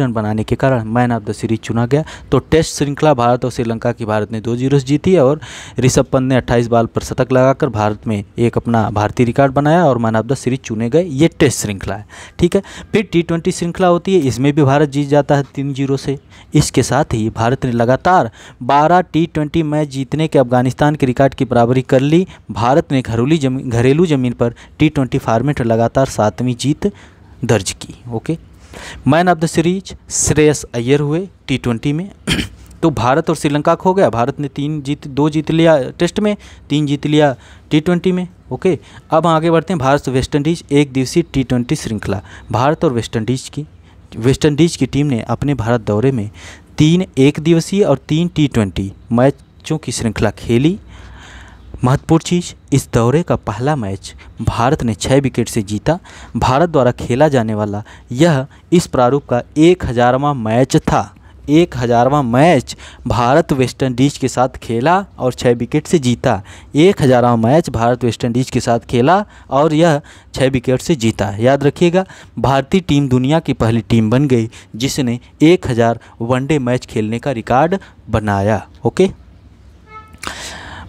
रन बनाने के कारण मैन ऑफ द सीरीज चुना गया तो टेस्ट श्रृंखला भारत और श्रीलंका की भारत ने दो जीरो जीती और ऋषभ पंत ने अट्ठाईस बॉल पर शतक लगाकर भारत में एक अपना भारतीय रिकॉर्ड बनाया और मैन ऑफ द सीरीज चुने गए ये टेस्ट श्रृंखला है ठीक है फिर टी श्रृंखला होती है इसमें भी भारत जीत जाता है तीन जीरो से इसके साथ ही भारत ने लगातार बारह टी मैच जीतने के अफगानिस्तान के रिकॉर्ड की बराबरी कर ली भारत ने घरेलू जमीन घरेलू जमीन पर टी ट्वेंटी फॉर्मेट लगातार सातवीं जीत दर्ज की okay man of the series Shreyas Iyer हुए टी ट्वेंटी में <clears throat> तो भारत और श्रीलंका खो गया भारत ने तीन जीत दो जीत लिया टेस्ट में तीन जीत लिया टी ट्वेंटी में ओके अब आगे बढ़ते हैं भारत वेस्ट इंडीज़ एक दिवसीय टी ट्वेंटी श्रृंखला भारत और वेस्ट इंडीज़ की वेस्ट इंडीज़ की टीम ने अपने भारत दौरे में तीन एक दिवसीय और तीन टी ट्वेंटी मैचों की श्रृंखला खेली महत्वपूर्ण चीज़ इस दौरे का पहला मैच भारत ने छः विकेट से जीता भारत द्वारा खेला जाने वाला यह इस प्रारूप का एक हज़ारवा मैच था एक हज़ारवा मैच भारत वेस्टइंडीज़ के साथ खेला और छः विकेट से जीता एक हज़ारवा मैच भारत वेस्टइंडीज़ के साथ खेला और यह छः विकेट से जीता याद रखिएगा भारतीय टीम दुनिया की पहली टीम बन गई जिसने एक हज़ार वनडे मैच खेलने का रिकॉर्ड बनाया ओके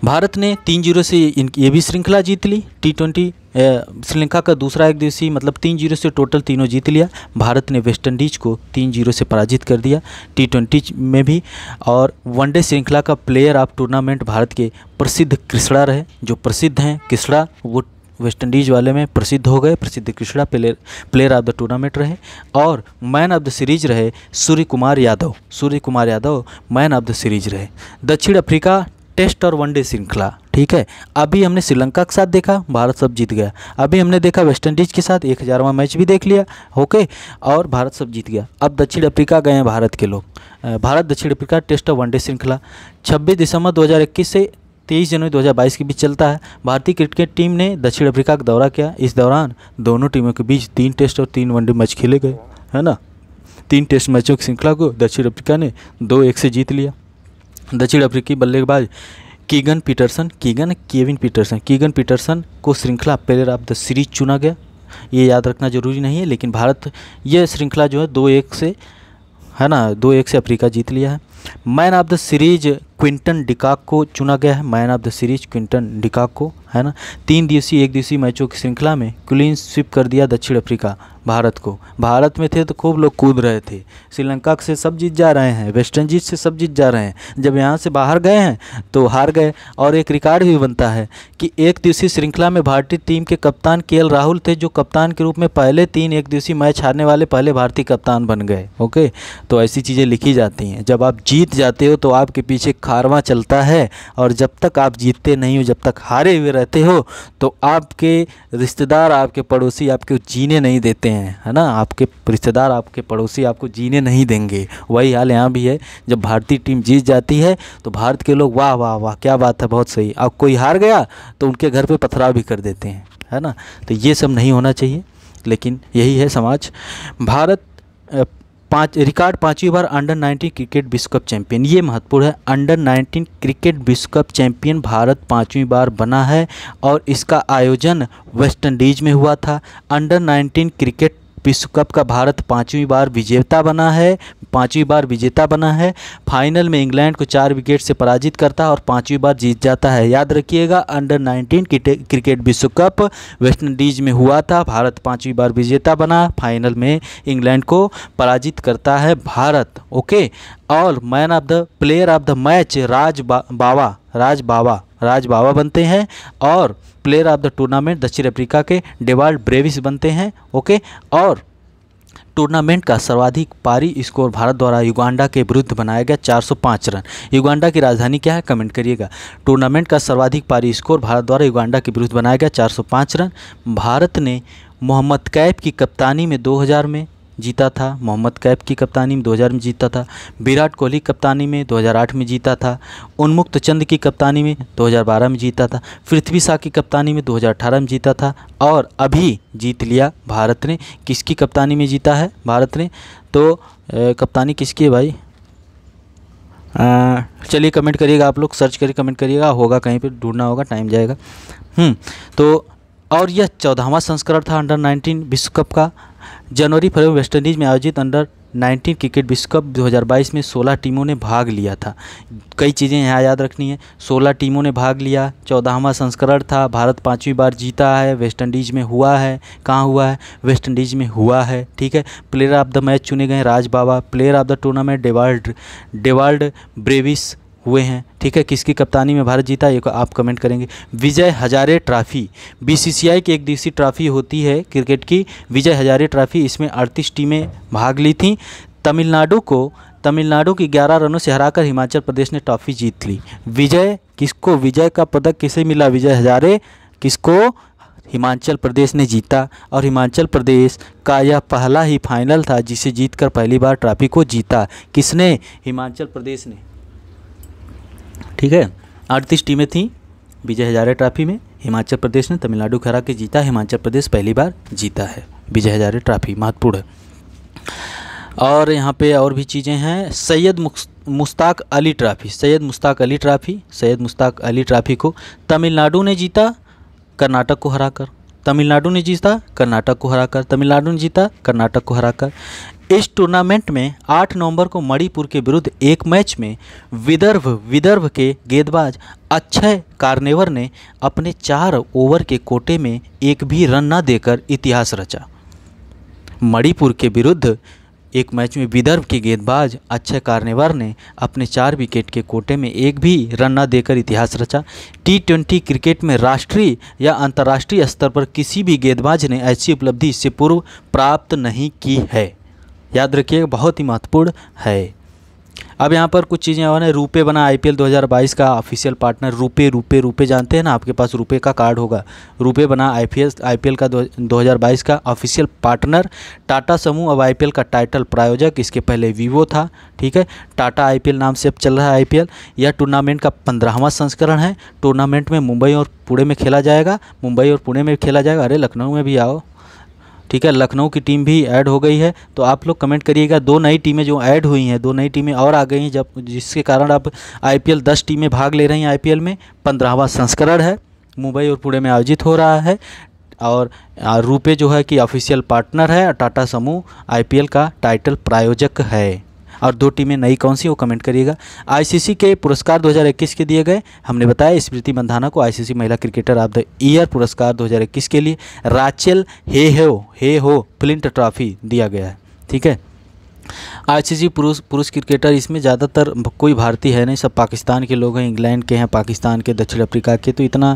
भारत ने तीन जीरो से ये भी श्रृंखला जीत ली टी ट्वेंटी श्रीलंका का दूसरा एक दिवसीय मतलब तीन जीरो से टोटल तीनों जीत लिया भारत ने वेस्टइंडीज को तीन जीरो से पराजित कर दिया टी ट्वेंटी में भी और वनडे श्रृंखला का प्लेयर ऑफ टूर्नामेंट भारत के प्रसिद्ध कृष्णा रहे जो प्रसिद्ध हैं कृष्णा वो वेस्टइंडीज़ वाले में प्रसिद्ध हो गए Prasidh Krishna player player of the tournament रहे और मैन ऑफ द सीरीज रहे Surya Kumar Yadav Surya Kumar Yadav man of the series रहे दक्षिण अफ्रीका टेस्ट और वनडे श्रृंखला ठीक है अभी हमने श्रीलंका के साथ देखा भारत सब जीत गया अभी हमने देखा वेस्टइंडीज़ के साथ एक हज़ारवा मैच भी देख लिया ओके और भारत सब जीत गया अब दक्षिण अफ्रीका गए हैं भारत के लोग भारत दक्षिण अफ्रीका टेस्ट और वनडे श्रृंखला छब्बीस दिसंबर दो से तेईस जनवरी 2022 के बीच चलता है भारतीय क्रिकेट टीम ने दक्षिण अफ्रीका का दौरा किया इस दौरान दोनों टीमों के बीच तीन टेस्ट और तीन वनडे मैच खेले गए है ना तीन टेस्ट मैचों की श्रृंखला को दक्षिण अफ्रीका ने दो एक से जीत लिया दक्षिण अफ्रीकी बल्लेबाज Keegan Petersen Keegan Kevin Petersen Keegan Petersen को श्रृंखला प्लेयर ऑफ द सीरीज चुना गया ये याद रखना जरूरी नहीं है लेकिन भारत यह श्रृंखला जो है दो एक से है ना दो एक से अफ्रीका जीत लिया है man of the series Quinton de Kock को चुना गया है man of the series Quinton de Kock को है ना तीन दिवसीय एक दिवसीय मैचों की श्रृंखला में क्लीन स्विप कर दिया दक्षिण अफ्रीका भारत को भारत में थे तो खूब लोग कूद रहे थे श्रीलंका से सब जीत जा रहे हैं वेस्ट इंडीज से सब जीत जा रहे हैं जब यहाँ से बाहर गए हैं तो हार गए और एक रिकॉर्ड भी बनता है कि एक दिवसीय श्रृंखला में भारतीय टीम के कप्तान के राहुल थे जो कप्तान के रूप में पहले तीन एक दिवसीय मैच हारने वाले पहले भारतीय कप्तान बन गए ओके तो ऐसी चीज़ें लिखी जाती हैं जब आप जीत जाते हो तो आपके पीछे खारवा चलता है और जब तक आप जीतते नहीं हो जब तक हारे हुए रहते हो तो आपके रिश्तेदार आपके पड़ोसी आपको जीने नहीं देते हैं है ना आपके रिश्तेदार आपके पड़ोसी आपको जीने नहीं देंगे वही हाल यहाँ भी है जब भारतीय टीम जीत जाती है तो भारत के लोग वाह वाह वाह क्या बात है बहुत सही अब कोई हार गया तो उनके घर पर पथराव भी कर देते हैं है ना तो ये सब नहीं होना चाहिए लेकिन यही है समाज भारत पाँच रिकॉर्ड पाँचवीं बार अंडर 19 क्रिकेट विश्व कप चैंपियन ये महत्वपूर्ण है अंडर 19 क्रिकेट विश्व कप चैंपियन भारत पाँचवीं बार बना है और इसका आयोजन वेस्ट इंडीज में हुआ था अंडर 19 क्रिकेट विश्व कप का भारत पाँचवीं बार विजेता बना है पाँचवीं बार विजेता बना है फाइनल में इंग्लैंड को चार विकेट से पराजित करता है और पाँचवीं बार जीत जाता है याद रखिएगा अंडर 19 क्रिकेट विश्व कप वेस्ट इंडीज में हुआ था भारत पाँचवीं बार विजेता बना फाइनल में इंग्लैंड को पराजित करता है भारत ओके और man of the player of the match Raj बा, बावा राज बावा राज बावा बनते हैं और प्लेयर ऑफ द टूर्नामेंट दक्षिण अफ्रीका के डेवाल्ड ब्रेविस बनते हैं ओके और टूर्नामेंट का सर्वाधिक पारी स्कोर भारत द्वारा युगांडा के विरुद्ध बनाया गया 405 रन युगांडा की राजधानी क्या है कमेंट करिएगा टूर्नामेंट का सर्वाधिक पारी स्कोर भारत द्वारा युगांडा के विरुद्ध बनाया गया 405 रन भारत ने मोहम्मद कैफ की कप्तानी में 2000 में जीता था मोहम्मद कैफ की कप्तानी में 2000 में जीता था विराट कोहली कप्तानी में 2008 में जीता था उन्मुक्त चंद की कप्तानी में 2012 में जीता था पृथ्वी शाह की कप्तानी में 2018 में जीता था और अभी जीत लिया भारत ने किसकी कप्तानी में जीता है भारत ने तो ए, कप्तानी किसकी है भाई चलिए कमेंट करिएगा आप लोग सर्च करिए कमेंट करिएगा होगा कहीं पर ढूंढना होगा टाइम जाएगा हम्म, तो और यह चौदहवा संस्करण था अंडर 19 विश्व कप का जनवरी फरवरी वेस्टइंडीज़ में आयोजित अंडर 19 क्रिकेट विश्व कप 2022 में 16 टीमों ने भाग लिया था कई चीज़ें यहाँ याद रखनी है 16 टीमों ने भाग लिया चौदहवा संस्करण था भारत पांचवी बार जीता है वेस्टइंडीज़ में हुआ है कहाँ हुआ है वेस्टइंडीज़ में हुआ है ठीक है प्लेयर ऑफ द मैच चुने गए Raj Baba player of the tournament Dewald Dewald Brevis हुए हैं ठीक है किसकी कप्तानी में भारत जीता ये आप कमेंट करेंगे विजय हजारे ट्रॉफी बीसीसीआई की एक दिवसीय ट्रॉफी होती है क्रिकेट की विजय हजारे ट्रॉफी इसमें अड़तीस टीमें भाग ली थी तमिलनाडु को तमिलनाडु की 11 रनों से हराकर हिमाचल प्रदेश ने ट्रॉफी जीत ली विजय किसको विजय का पदक किसे मिला विजय हजारे किसको हिमाचल प्रदेश ने जीता और हिमाचल प्रदेश का यह पहला ही फाइनल था जिसे जीतकर पहली बार ट्रॉफी को जीता किसने हिमाचल प्रदेश ने ठीक है अड़तीस टीमें थीं विजय हजारे ट्रॉफी में हिमाचल प्रदेश ने तमिलनाडु को हरा के जीता हिमाचल प्रदेश पहली बार जीता है विजय हजारे ट्रॉफी महत्वपूर्ण है और यहाँ पे और भी चीज़ें हैं Syed Mushtaq Ali trophy Syed Mushtaq Ali trophy Syed Mushtaq Ali trophy को तमिलनाडु ने जीता कर्नाटक को हराकर तमिलनाडु ने जीता कर्नाटक को हराकर तमिलनाडु ने जीता कर्नाटक को हराकर इस टूर्नामेंट में 8 नवंबर को मणिपुर के विरुद्ध एक मैच में विदर्भ विदर्भ के गेंदबाज अक्षय कार्नेवर ने अपने चार ओवर के कोटे में एक भी रन न देकर इतिहास रचा मणिपुर के विरुद्ध एक मैच में विदर्भ के गेंदबाज अक्षय कार्नेवार ने अपने चार विकेट के कोटे में एक भी रन न देकर इतिहास रचा टी ट्वेंटी क्रिकेट में राष्ट्रीय या अंतर्राष्ट्रीय स्तर पर किसी भी गेंदबाज ने ऐसी उपलब्धि इससे पूर्व प्राप्त नहीं की है याद रखिए बहुत ही महत्वपूर्ण है अब यहाँ पर कुछ चीज़ें और हैं रुपये बना आईपीएल 2022 का ऑफिशियल पार्टनर रुपये रुपये रुपये जानते हैं ना आपके पास रुपये का कार्ड होगा रुपये बना आईपीएल आईपीएल का 2022 का ऑफिशियल पार्टनर टाटा समूह अब आईपीएल का टाइटल प्रायोजक इसके पहले वीवो था ठीक है टाटा आईपीएल नाम से अब चल रहा है आईपीएल यह टूर्नामेंट का पंद्रहवा संस्करण है टूर्नामेंट में मुंबई और पुणे में खेला जाएगा मुंबई और पुणे में खेला जाएगा अरे लखनऊ में भी आओ ठीक है लखनऊ की टीम भी ऐड हो गई है तो आप लोग कमेंट करिएगा दो नई टीमें जो ऐड हुई हैं दो नई टीमें और आ गई हैं जब जिसके कारण आप आई पी टीमें भाग ले रही हैं आई में पंद्रहवा संस्करण है मुंबई और पुणे में आयोजित हो रहा है और रूपे जो है कि ऑफिशियल पार्टनर है टाटा समूह आईपीएल का टाइटल प्रायोजक है और दो टीमें नई कौन सी वो कमेंट करिएगा आईसीसी के पुरस्कार 2021 के दिए गए हमने बताया स्मृति मंधाना को आईसीसी महिला क्रिकेटर ऑफ द ईयर पुरस्कार 2021 के लिए राचेल हे हो हे हो फ्लिंट ट्रॉफी दिया गया है ठीक है आईसीसी पुरुष पुरुष क्रिकेटर इसमें ज़्यादातर कोई भारतीय है नहीं सब पाकिस्तान के लोग हैं इंग्लैंड के हैं पाकिस्तान के दक्षिण अफ्रीका के तो इतना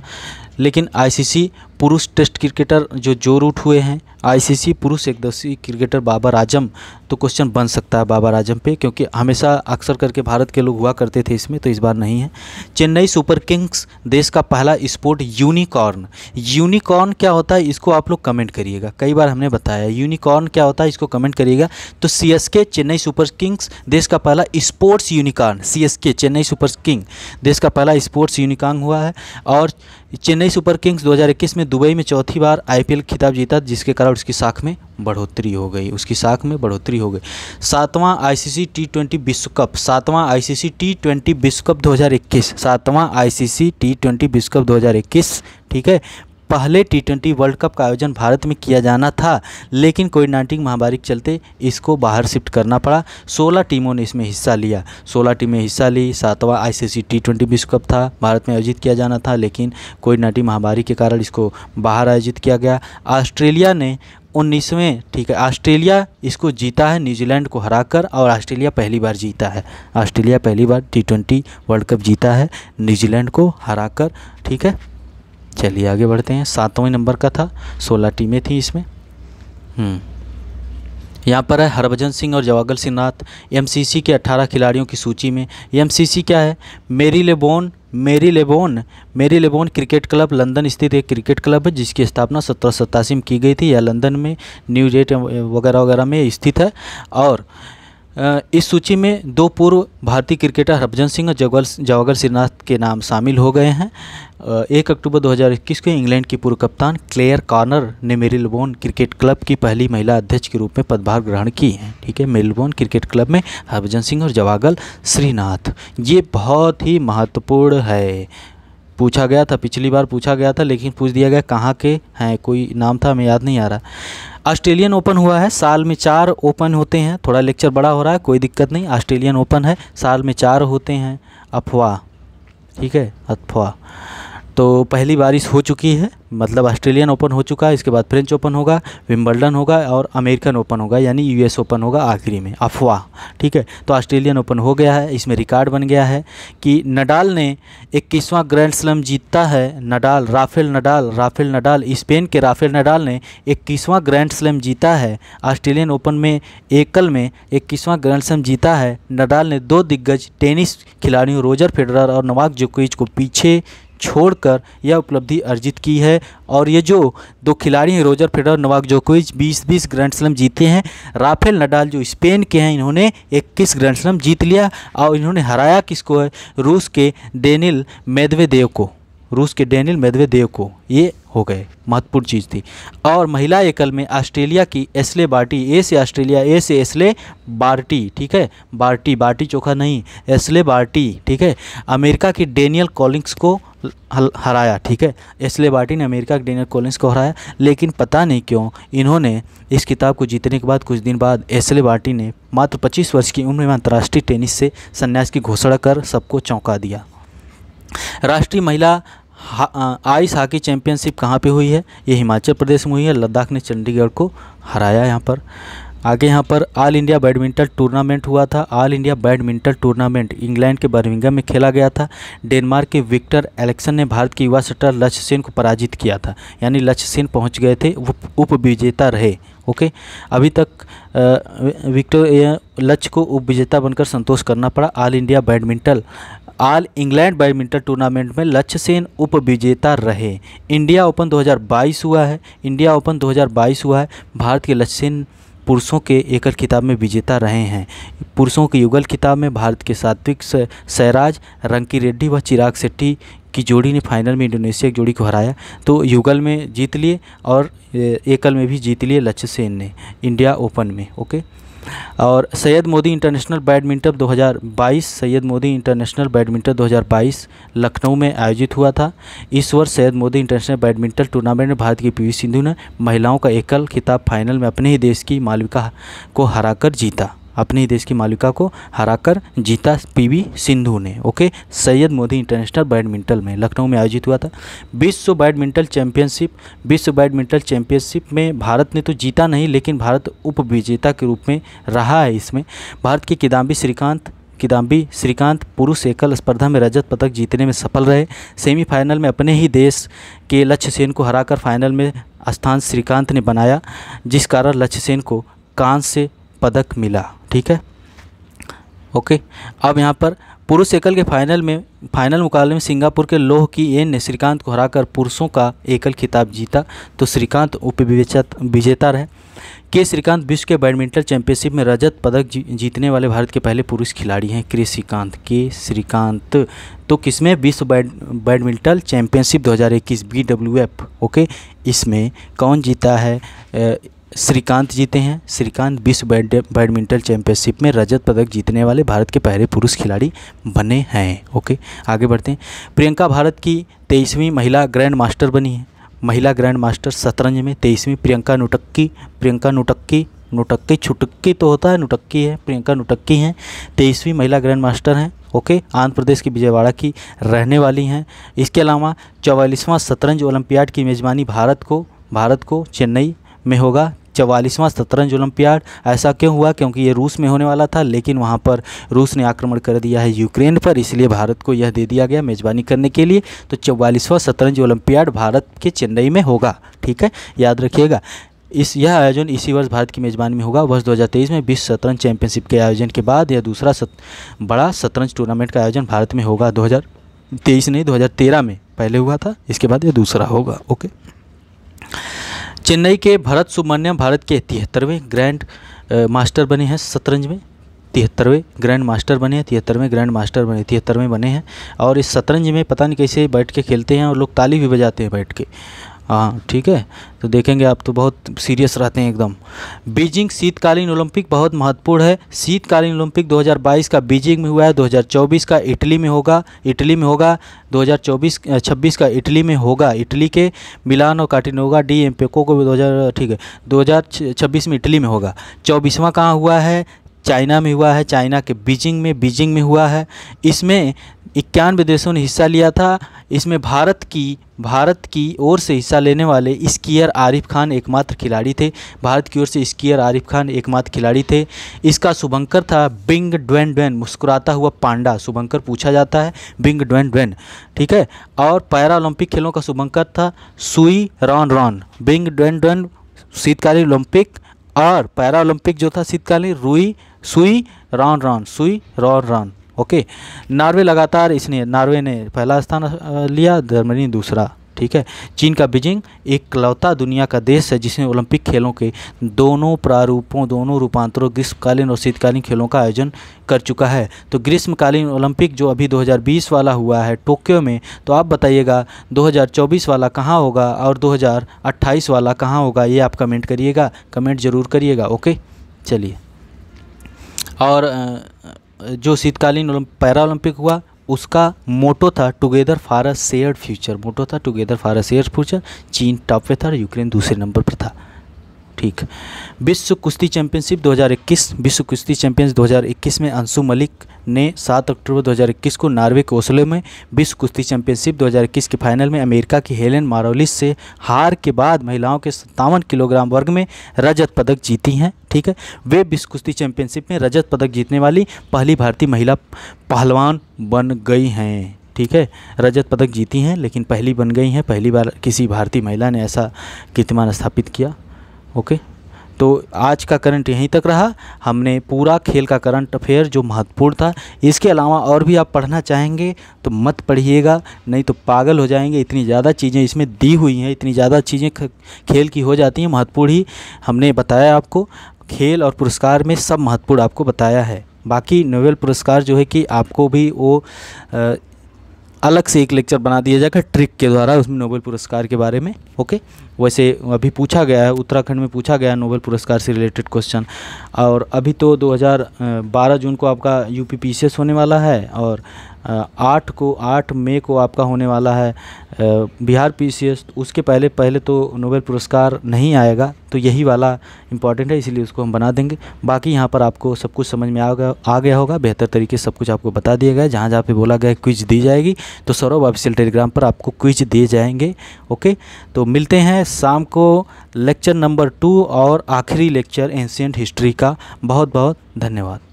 लेकिन आईसीसी पुरुष टेस्ट क्रिकेटर जो जो रूट हुए हैं आईसीसी पुरुष एकदशी क्रिकेटर बाबर आजम तो क्वेश्चन बन सकता है बाबर आजम पे क्योंकि हमेशा अक्सर करके भारत के लोग हुआ करते थे इसमें तो इस बार नहीं है चेन्नई सुपर किंग्स देश का पहला स्पोर्ट यूनिकॉर्न यूनिकॉर्न क्या होता है इसको आप लोग कमेंट करिएगा कई बार हमने बताया यूनिकॉर्न क्या होता है इसको कमेंट करिएगा तो सी चेन्नई सुपर किंग्स देश का पहला sports unicorn C Chennai super king देश का पहला स्पोर्ट्स यूनिकॉर्न हुआ है और चेन्नई सुपर किंग्स दो में दुबई में चौथी बार आई खिताब जीता जिसके कारण और उसकी साख में बढ़ोतरी हो गई उसकी साख में बढ़ोतरी हो गई सातवां आईसीसी टी ट्वेंटी विश्व कप सातवां आईसीसी टी ट्वेंटी विश्व कप 2021 सातवां आईसीसी टी ट्वेंटी विश्व कप 2021 ठीक है पहले टी ट्वेंटी वर्ल्ड कप का आयोजन भारत में किया जाना था लेकिन कोविड नाइन्टीन महामारी के चलते इसको बाहर शिफ्ट करना पड़ा सोलह टीमों ने इसमें हिस्सा लिया सोलह टीमें हिस्सा ली सातवां आईसीसी टी ट्वेंटी विश्व कप था भारत में आयोजित किया जाना था लेकिन कोविड नाइन्टीन महामारी के कारण इसको बाहर आयोजित किया गया ऑस्ट्रेलिया ने उन्नीसवें ठीक है ऑस्ट्रेलिया इसको जीता है न्यूजीलैंड को हराकर और ऑस्ट्रेलिया पहली बार जीता है ऑस्ट्रेलिया पहली बार टी ट्वेंटी वर्ल्ड कप जीता है न्यूजीलैंड को हराकर ठीक है चलिए आगे बढ़ते हैं सातवें नंबर का था सोलह टीमें थी इसमें हम्म। यहाँ पर है हरभजन सिंह और जवागल सिंह नाथ एम के 18 खिलाड़ियों की सूची में एम क्या है मेरी लेबोन मेरी लेबोन मेरी लेबोन क्रिकेट क्लब लंदन स्थित एक क्रिकेट क्लब है जिसकी स्थापना सत्रह में की गई थी या लंदन में न्यूजेट वगैरह वगैरह में स्थित है और इस सूची में दो पूर्व भारतीय क्रिकेटर हरभजन सिंह और जगवल जवागर श्रीनाथ के नाम शामिल हो गए हैं एक अक्टूबर 2021 को इंग्लैंड की पूर्व कप्तान क्लेयर कॉर्नर ने मेरिलबोन क्रिकेट क्लब की पहली महिला अध्यक्ष के रूप में पदभार ग्रहण की है ठीक है मेरिलबोन क्रिकेट क्लब में हरभजन सिंह और जवागल श्रीनाथ ये बहुत ही महत्वपूर्ण है पूछा गया था पिछली बार पूछा गया था लेकिन पूछ दिया गया कहाँ के हैं कोई नाम था हमें याद नहीं आ रहा ऑस्ट्रेलियन ओपन हुआ है साल में चार ओपन होते हैं थोड़ा लेक्चर बड़ा हो रहा है कोई दिक्कत नहीं ऑस्ट्रेलियन ओपन है साल में चार होते हैं अफवाह ठीक है अफवाह तो पहली बारिश हो चुकी है मतलब ऑस्ट्रेलियन ओपन हो चुका है इसके बाद फ्रेंच ओपन होगा विम्बल्डन होगा और अमेरिकन ओपन होगा यानी यूएस ओपन होगा आखिरी में अफवाह ठीक है तो ऑस्ट्रेलियन ओपन हो गया है इसमें रिकॉर्ड बन गया है कि नडाल ने इक्कीसवां ग्रैंड स्लम जीतता है Nadal Rafael Nadal Rafael Nadal Spain के राफेल नडाल ने इक्कीसवां ग्रैंड स्लम जीता है ऑस्ट्रेलियन ओपन में एकल में इक्कीसवां ग्रैंड स्लम जीता है नडाल ने दो दिग्गज टेनिस खिलाड़ियों रोजर फेडरर और नवाक जोकोविच को पीछे छोड़कर यह उपलब्धि अर्जित की है और ये जो दो खिलाड़ी हैं रोजर फेडर नवाक जोकोविच 20-20 ग्रैंड स्लम जीते हैं राफेल नडाल जो स्पेन के हैं इन्होंने 21 ग्रैंड स्लम जीत लिया और इन्होंने हराया किसको है रूस के डेनिल मेदवेदेव को रूस के डेनिल मेदवेदेव को ये हो गए महत्वपूर्ण चीज़ थी और महिला एकल में ऑस्ट्रेलिया की एसले बार्टी ए से ऑस्ट्रेलिया ए से एसले बार्टी ठीक है बार्टी बार्टी चोखा नहीं एसले बार्टी ठीक है अमेरिका की डेनियल कॉलिंग्स को हराया ठीक है एसले बार्टी ने अमेरिका के डेनियल कॉलिंग्स को हराया लेकिन पता नहीं क्यों इन्होंने इस किताब को जीतने के बाद कुछ दिन बाद एसले बार्टी ने मात्र पच्चीस वर्ष की उम्र में अंतर्राष्ट्रीय टेनिस से संन्यास की घोषणा कर सबको चौंका दिया राष्ट्रीय महिला हा, आइस हॉकी चैंपियनशिप कहाँ पे हुई है ये हिमाचल प्रदेश में हुई है लद्दाख ने चंडीगढ़ को हराया यहाँ पर आगे यहाँ पर ऑल इंडिया बैडमिंटन टूर्नामेंट हुआ था all India badminton tournament England के बर्मिंगम में खेला गया था डेनमार्क के विक्टर एलेक्सन ने भारत के युवा सटर लक्ष्य सेन को पराजित किया था यानी लक्ष्य सेन पहुँच गए थे उप विजेता रहे ओके अभी तक विक्टर लक्ष्य को उप विजेता बनकर संतोष करना पड़ा all India badminton all England badminton tournament में लक्ष्य सेन उप विजेता रहे इंडिया ओपन 2022 हुआ है इंडिया ओपन 2022 हुआ है भारत के लक्ष्य सेन पुरुषों के एकल खिताब में विजेता रहे हैं पुरुषों के युगल खिताब में भारत के सात्विक सैराज रंकी रेड्डी व चिराग शेट्टी की जोड़ी ने फाइनल में इंडोनेशिया की जोड़ी को हराया तो युगल में जीत लिए और एकल में भी जीत लिए लक्ष्य सेन ने इंडिया ओपन में ओके और Syed Modi international badminton 2022 Syed Modi international badminton 2022 Lucknow में आयोजित हुआ था इस वर्ष Syed Modi international badminton tournament में भारत की पीवी सिंधु ने महिलाओं का एकल खिताब फाइनल में अपने ही देश की मालविका को हराकर जीता अपने देश की मालिका को हराकर जीता पीवी सिंधु ने okay Syed Modi international badminton में लखनऊ में आयोजित हुआ था विश्व बैडमिंटन चैंपियनशिप विश्व बैडमिंटन चैंपियनशिप में भारत ने तो जीता नहीं लेकिन भारत उप विजेता के रूप में रहा है इसमें भारत के किदाम्बी श्रीकांत किदाम्बी श्रीकांत पुरुष एकल स्पर्धा में रजत पदक जीतने में सफल रहे सेमीफाइनल में अपने ही देश के लक्ष्य सेन को हराकर फाइनल में स्थान श्रीकांत ने बनाया जिस कारण लक्ष्य सेन को कांस्य पदक मिला ठीक है ओके अब यहाँ पर पुरुष एकल के फाइनल में फाइनल मुकाबले में सिंगापुर के लोह की एन ने श्रीकांत को हराकर पुरुषों का एकल खिताब जीता तो श्रीकांत उप विजेता रहे के श्रीकांत विश्व के बैडमिंटन चैंपियनशिप में रजत पदक जी, जीतने वाले भारत के पहले पुरुष खिलाड़ी हैं के श्रीकांत के श्रीकांत तो किसमें विश्व बैड बैडमिंटन चैंपियनशिप 2021 हज़ार ओके इसमें कौन जीता है ए, श्रीकांत जीते हैं श्रीकांत विश्व बैडमिंटन चैंपियनशिप में रजत पदक जीतने वाले भारत के पहले पुरुष खिलाड़ी बने हैं ओके आगे बढ़ते हैं प्रियंका भारत की तेईसवीं महिला ग्रैंड मास्टर बनी है महिला ग्रैंड मास्टर शतरंज में तेईसवीं प्रियंका नुटक्की प्रियंका नुटक्की नुटक्की छुटक्की तो होता है नुटक्की है प्रियंका नुटक्की हैं तेईसवीं महिला ग्रैंड मास्टर हैं ओके आंध्र प्रदेश की विजयवाड़ा की रहने वाली हैं इसके अलावा चौवालीसवां शतरंज ओलंपियाड की मेज़बानी भारत को भारत को चेन्नई में होगा चवालीसवां शतरंज ओलंपियाड ऐसा क्यों हुआ क्योंकि ये रूस में होने वाला था लेकिन वहाँ पर रूस ने आक्रमण कर दिया है यूक्रेन पर इसलिए भारत को यह दे दिया गया मेज़बानी करने के लिए तो चवालीसवां शतरंज ओलंपियाड भारत के चेन्नई में होगा ठीक है याद रखिएगा इस यह आयोजन इसी वर्ष भारत की मेज़बानी में होगा वर्ष 2023 में विश्व शतरंज चैंपियनशिप के आयोजन के बाद यह दूसरा सत, बड़ा शतरंज टूर्नामेंट का आयोजन भारत में होगा 2023 नहीं 2013 में पहले हुआ था इसके बाद यह दूसरा होगा ओके चेन्नई के भरत सुब्रमण्यम भारत के तिहत्तरवें ग्रैंड मास्टर बने हैं शतरंज में तिहत्तरवें ग्रैंड मास्टर बने हैं तिहत्तरवें ग्रैंड मास्टर बने तिहत्तरवें बने हैं और इस शतरंज में पता नहीं कैसे बैठ के खेलते हैं और लोग ताली भी बजाते हैं बैठ के हाँ ठीक है तो देखेंगे आप तो बहुत सीरियस रहते हैं एकदम बीजिंग शीतकालीन ओलंपिक बहुत महत्वपूर्ण है शीतकालीन ओलंपिक 2022 का बीजिंग में हुआ है 2024 का इटली में होगा इटली में होगा 2024 26 का इटली में होगा इटली के मिलान और काटिनोगा डी एम पेको को भी दो ठीक है 2026 में इटली में होगा चौबीसवा कहाँ हुआ है चाइना में हुआ है चाइना के बीजिंग में बीजिंग में हुआ है इसमें इक्यानवे देशों ने हिस्सा लिया था इसमें भारत की भारत की ओर से हिस्सा लेने वाले स्कीयर आरिफ खान एकमात्र खिलाड़ी थे भारत की ओर से स्कीयर आरिफ खान एकमात्र खिलाड़ी थे इसका शुभंकर था बिंग ड्वेन ड्वेन मुस्कुराता हुआ पांडा शुभंकर पूछा जाता है बिंग ड्वेन ड्वेन ठीक है और पैरा ओलंपिक खेलों का शुभंकर था Shuey Rhon Rhon Bing Dwen Dwen शीतकालीन ओलंपिक और पैरा ओलंपिक जो था शीतकालीन रुई Shuey Rhon Rhon Shuey Rhon Rhon okay Norway लगातार इसने नार्वे ने पहला स्थान लिया जर्मनी दूसरा ठीक है चीन का बीजिंग एक लौता दुनिया का देश है जिसने ओलंपिक खेलों के दोनों प्रारूपों दोनों रूपांतरों ग्रीष्मकालीन और शीतकालीन खेलों का आयोजन कर चुका है तो ग्रीष्मकालीन ओलंपिक जो अभी 2020 वाला हुआ है टोक्यो में तो आप बताइएगा 2024 वाला कहाँ होगा और 2028 वाला कहाँ होगा ये आप कमेंट करिएगा कमेंट ज़रूर करिएगा ओके चलिए और जो शीतकालीन पैरा ओलंपिक हुआ उसका मोटो था together for a shared future motto था together for a shared future चीन टॉप पे था और यूक्रेन दूसरे नंबर पर था ठीक विश्व कुश्ती चैंपियनशिप 2021 विश्व कुश्ती चैंपियंस 2021 में अंशु मलिक ने 7 अक्टूबर 2021 को नार्वे के ओसलो में विश्व कुश्ती चैंपियनशिप 2021 के फाइनल में अमेरिका की हेलेन मारोलिस से हार के बाद महिलाओं के सत्तावन किलोग्राम वर्ग में रजत पदक जीती हैं ठीक है वे विश्व कुश्ती चैंपियनशिप में रजत पदक जीतने वाली पहली भारतीय महिला पहलवान बन गई हैं ठीक है रजत पदक जीती हैं लेकिन पहली बन गई हैं पहली बार किसी भारतीय महिला ने ऐसा कीर्तिमान स्थापित किया ओके तो आज का करंट यहीं तक रहा हमने पूरा खेल का करंट अफेयर जो महत्वपूर्ण था इसके अलावा और भी आप पढ़ना चाहेंगे तो मत पढ़िएगा नहीं तो पागल हो जाएंगे इतनी ज़्यादा चीज़ें इसमें दी हुई हैं इतनी ज़्यादा चीज़ें खेल की हो जाती हैं महत्वपूर्ण ही हमने बताया आपको खेल और पुरस्कार में सब महत्वपूर्ण आपको बताया है बाकी नोबेल पुरस्कार जो है कि आपको भी वो अलग से एक लेक्चर बना दिया जाएगा ट्रिक के द्वारा उसमें नोबेल पुरस्कार के बारे में ओके वैसे अभी पूछा गया है उत्तराखंड में पूछा गया है नोबेल पुरस्कार से रिलेटेड क्वेश्चन और अभी तो 2012 जून को आपका यू होने वाला है और आठ को आठ मई को आपका होने वाला है बिहार पीसीएस तो उसके पहले पहले तो नोबेल पुरस्कार नहीं आएगा तो यही वाला इम्पॉर्टेंट है इसलिए उसको हम बना देंगे बाकी यहाँ पर आपको सब कुछ समझ में आ गया आ गया होगा बेहतर तरीके से सब कुछ आपको बता दिया गया जहाँ जहाँ पे बोला गया क्विज दी जाएगी तो सौरभ ऑफिशियल टेलीग्राम पर आपको क्विज दिए जाएंगे ओके तो मिलते हैं शाम को लेक्चर नंबर टू और आखिरी लेक्चर एंशियंट हिस्ट्री का बहुत बहुत धन्यवाद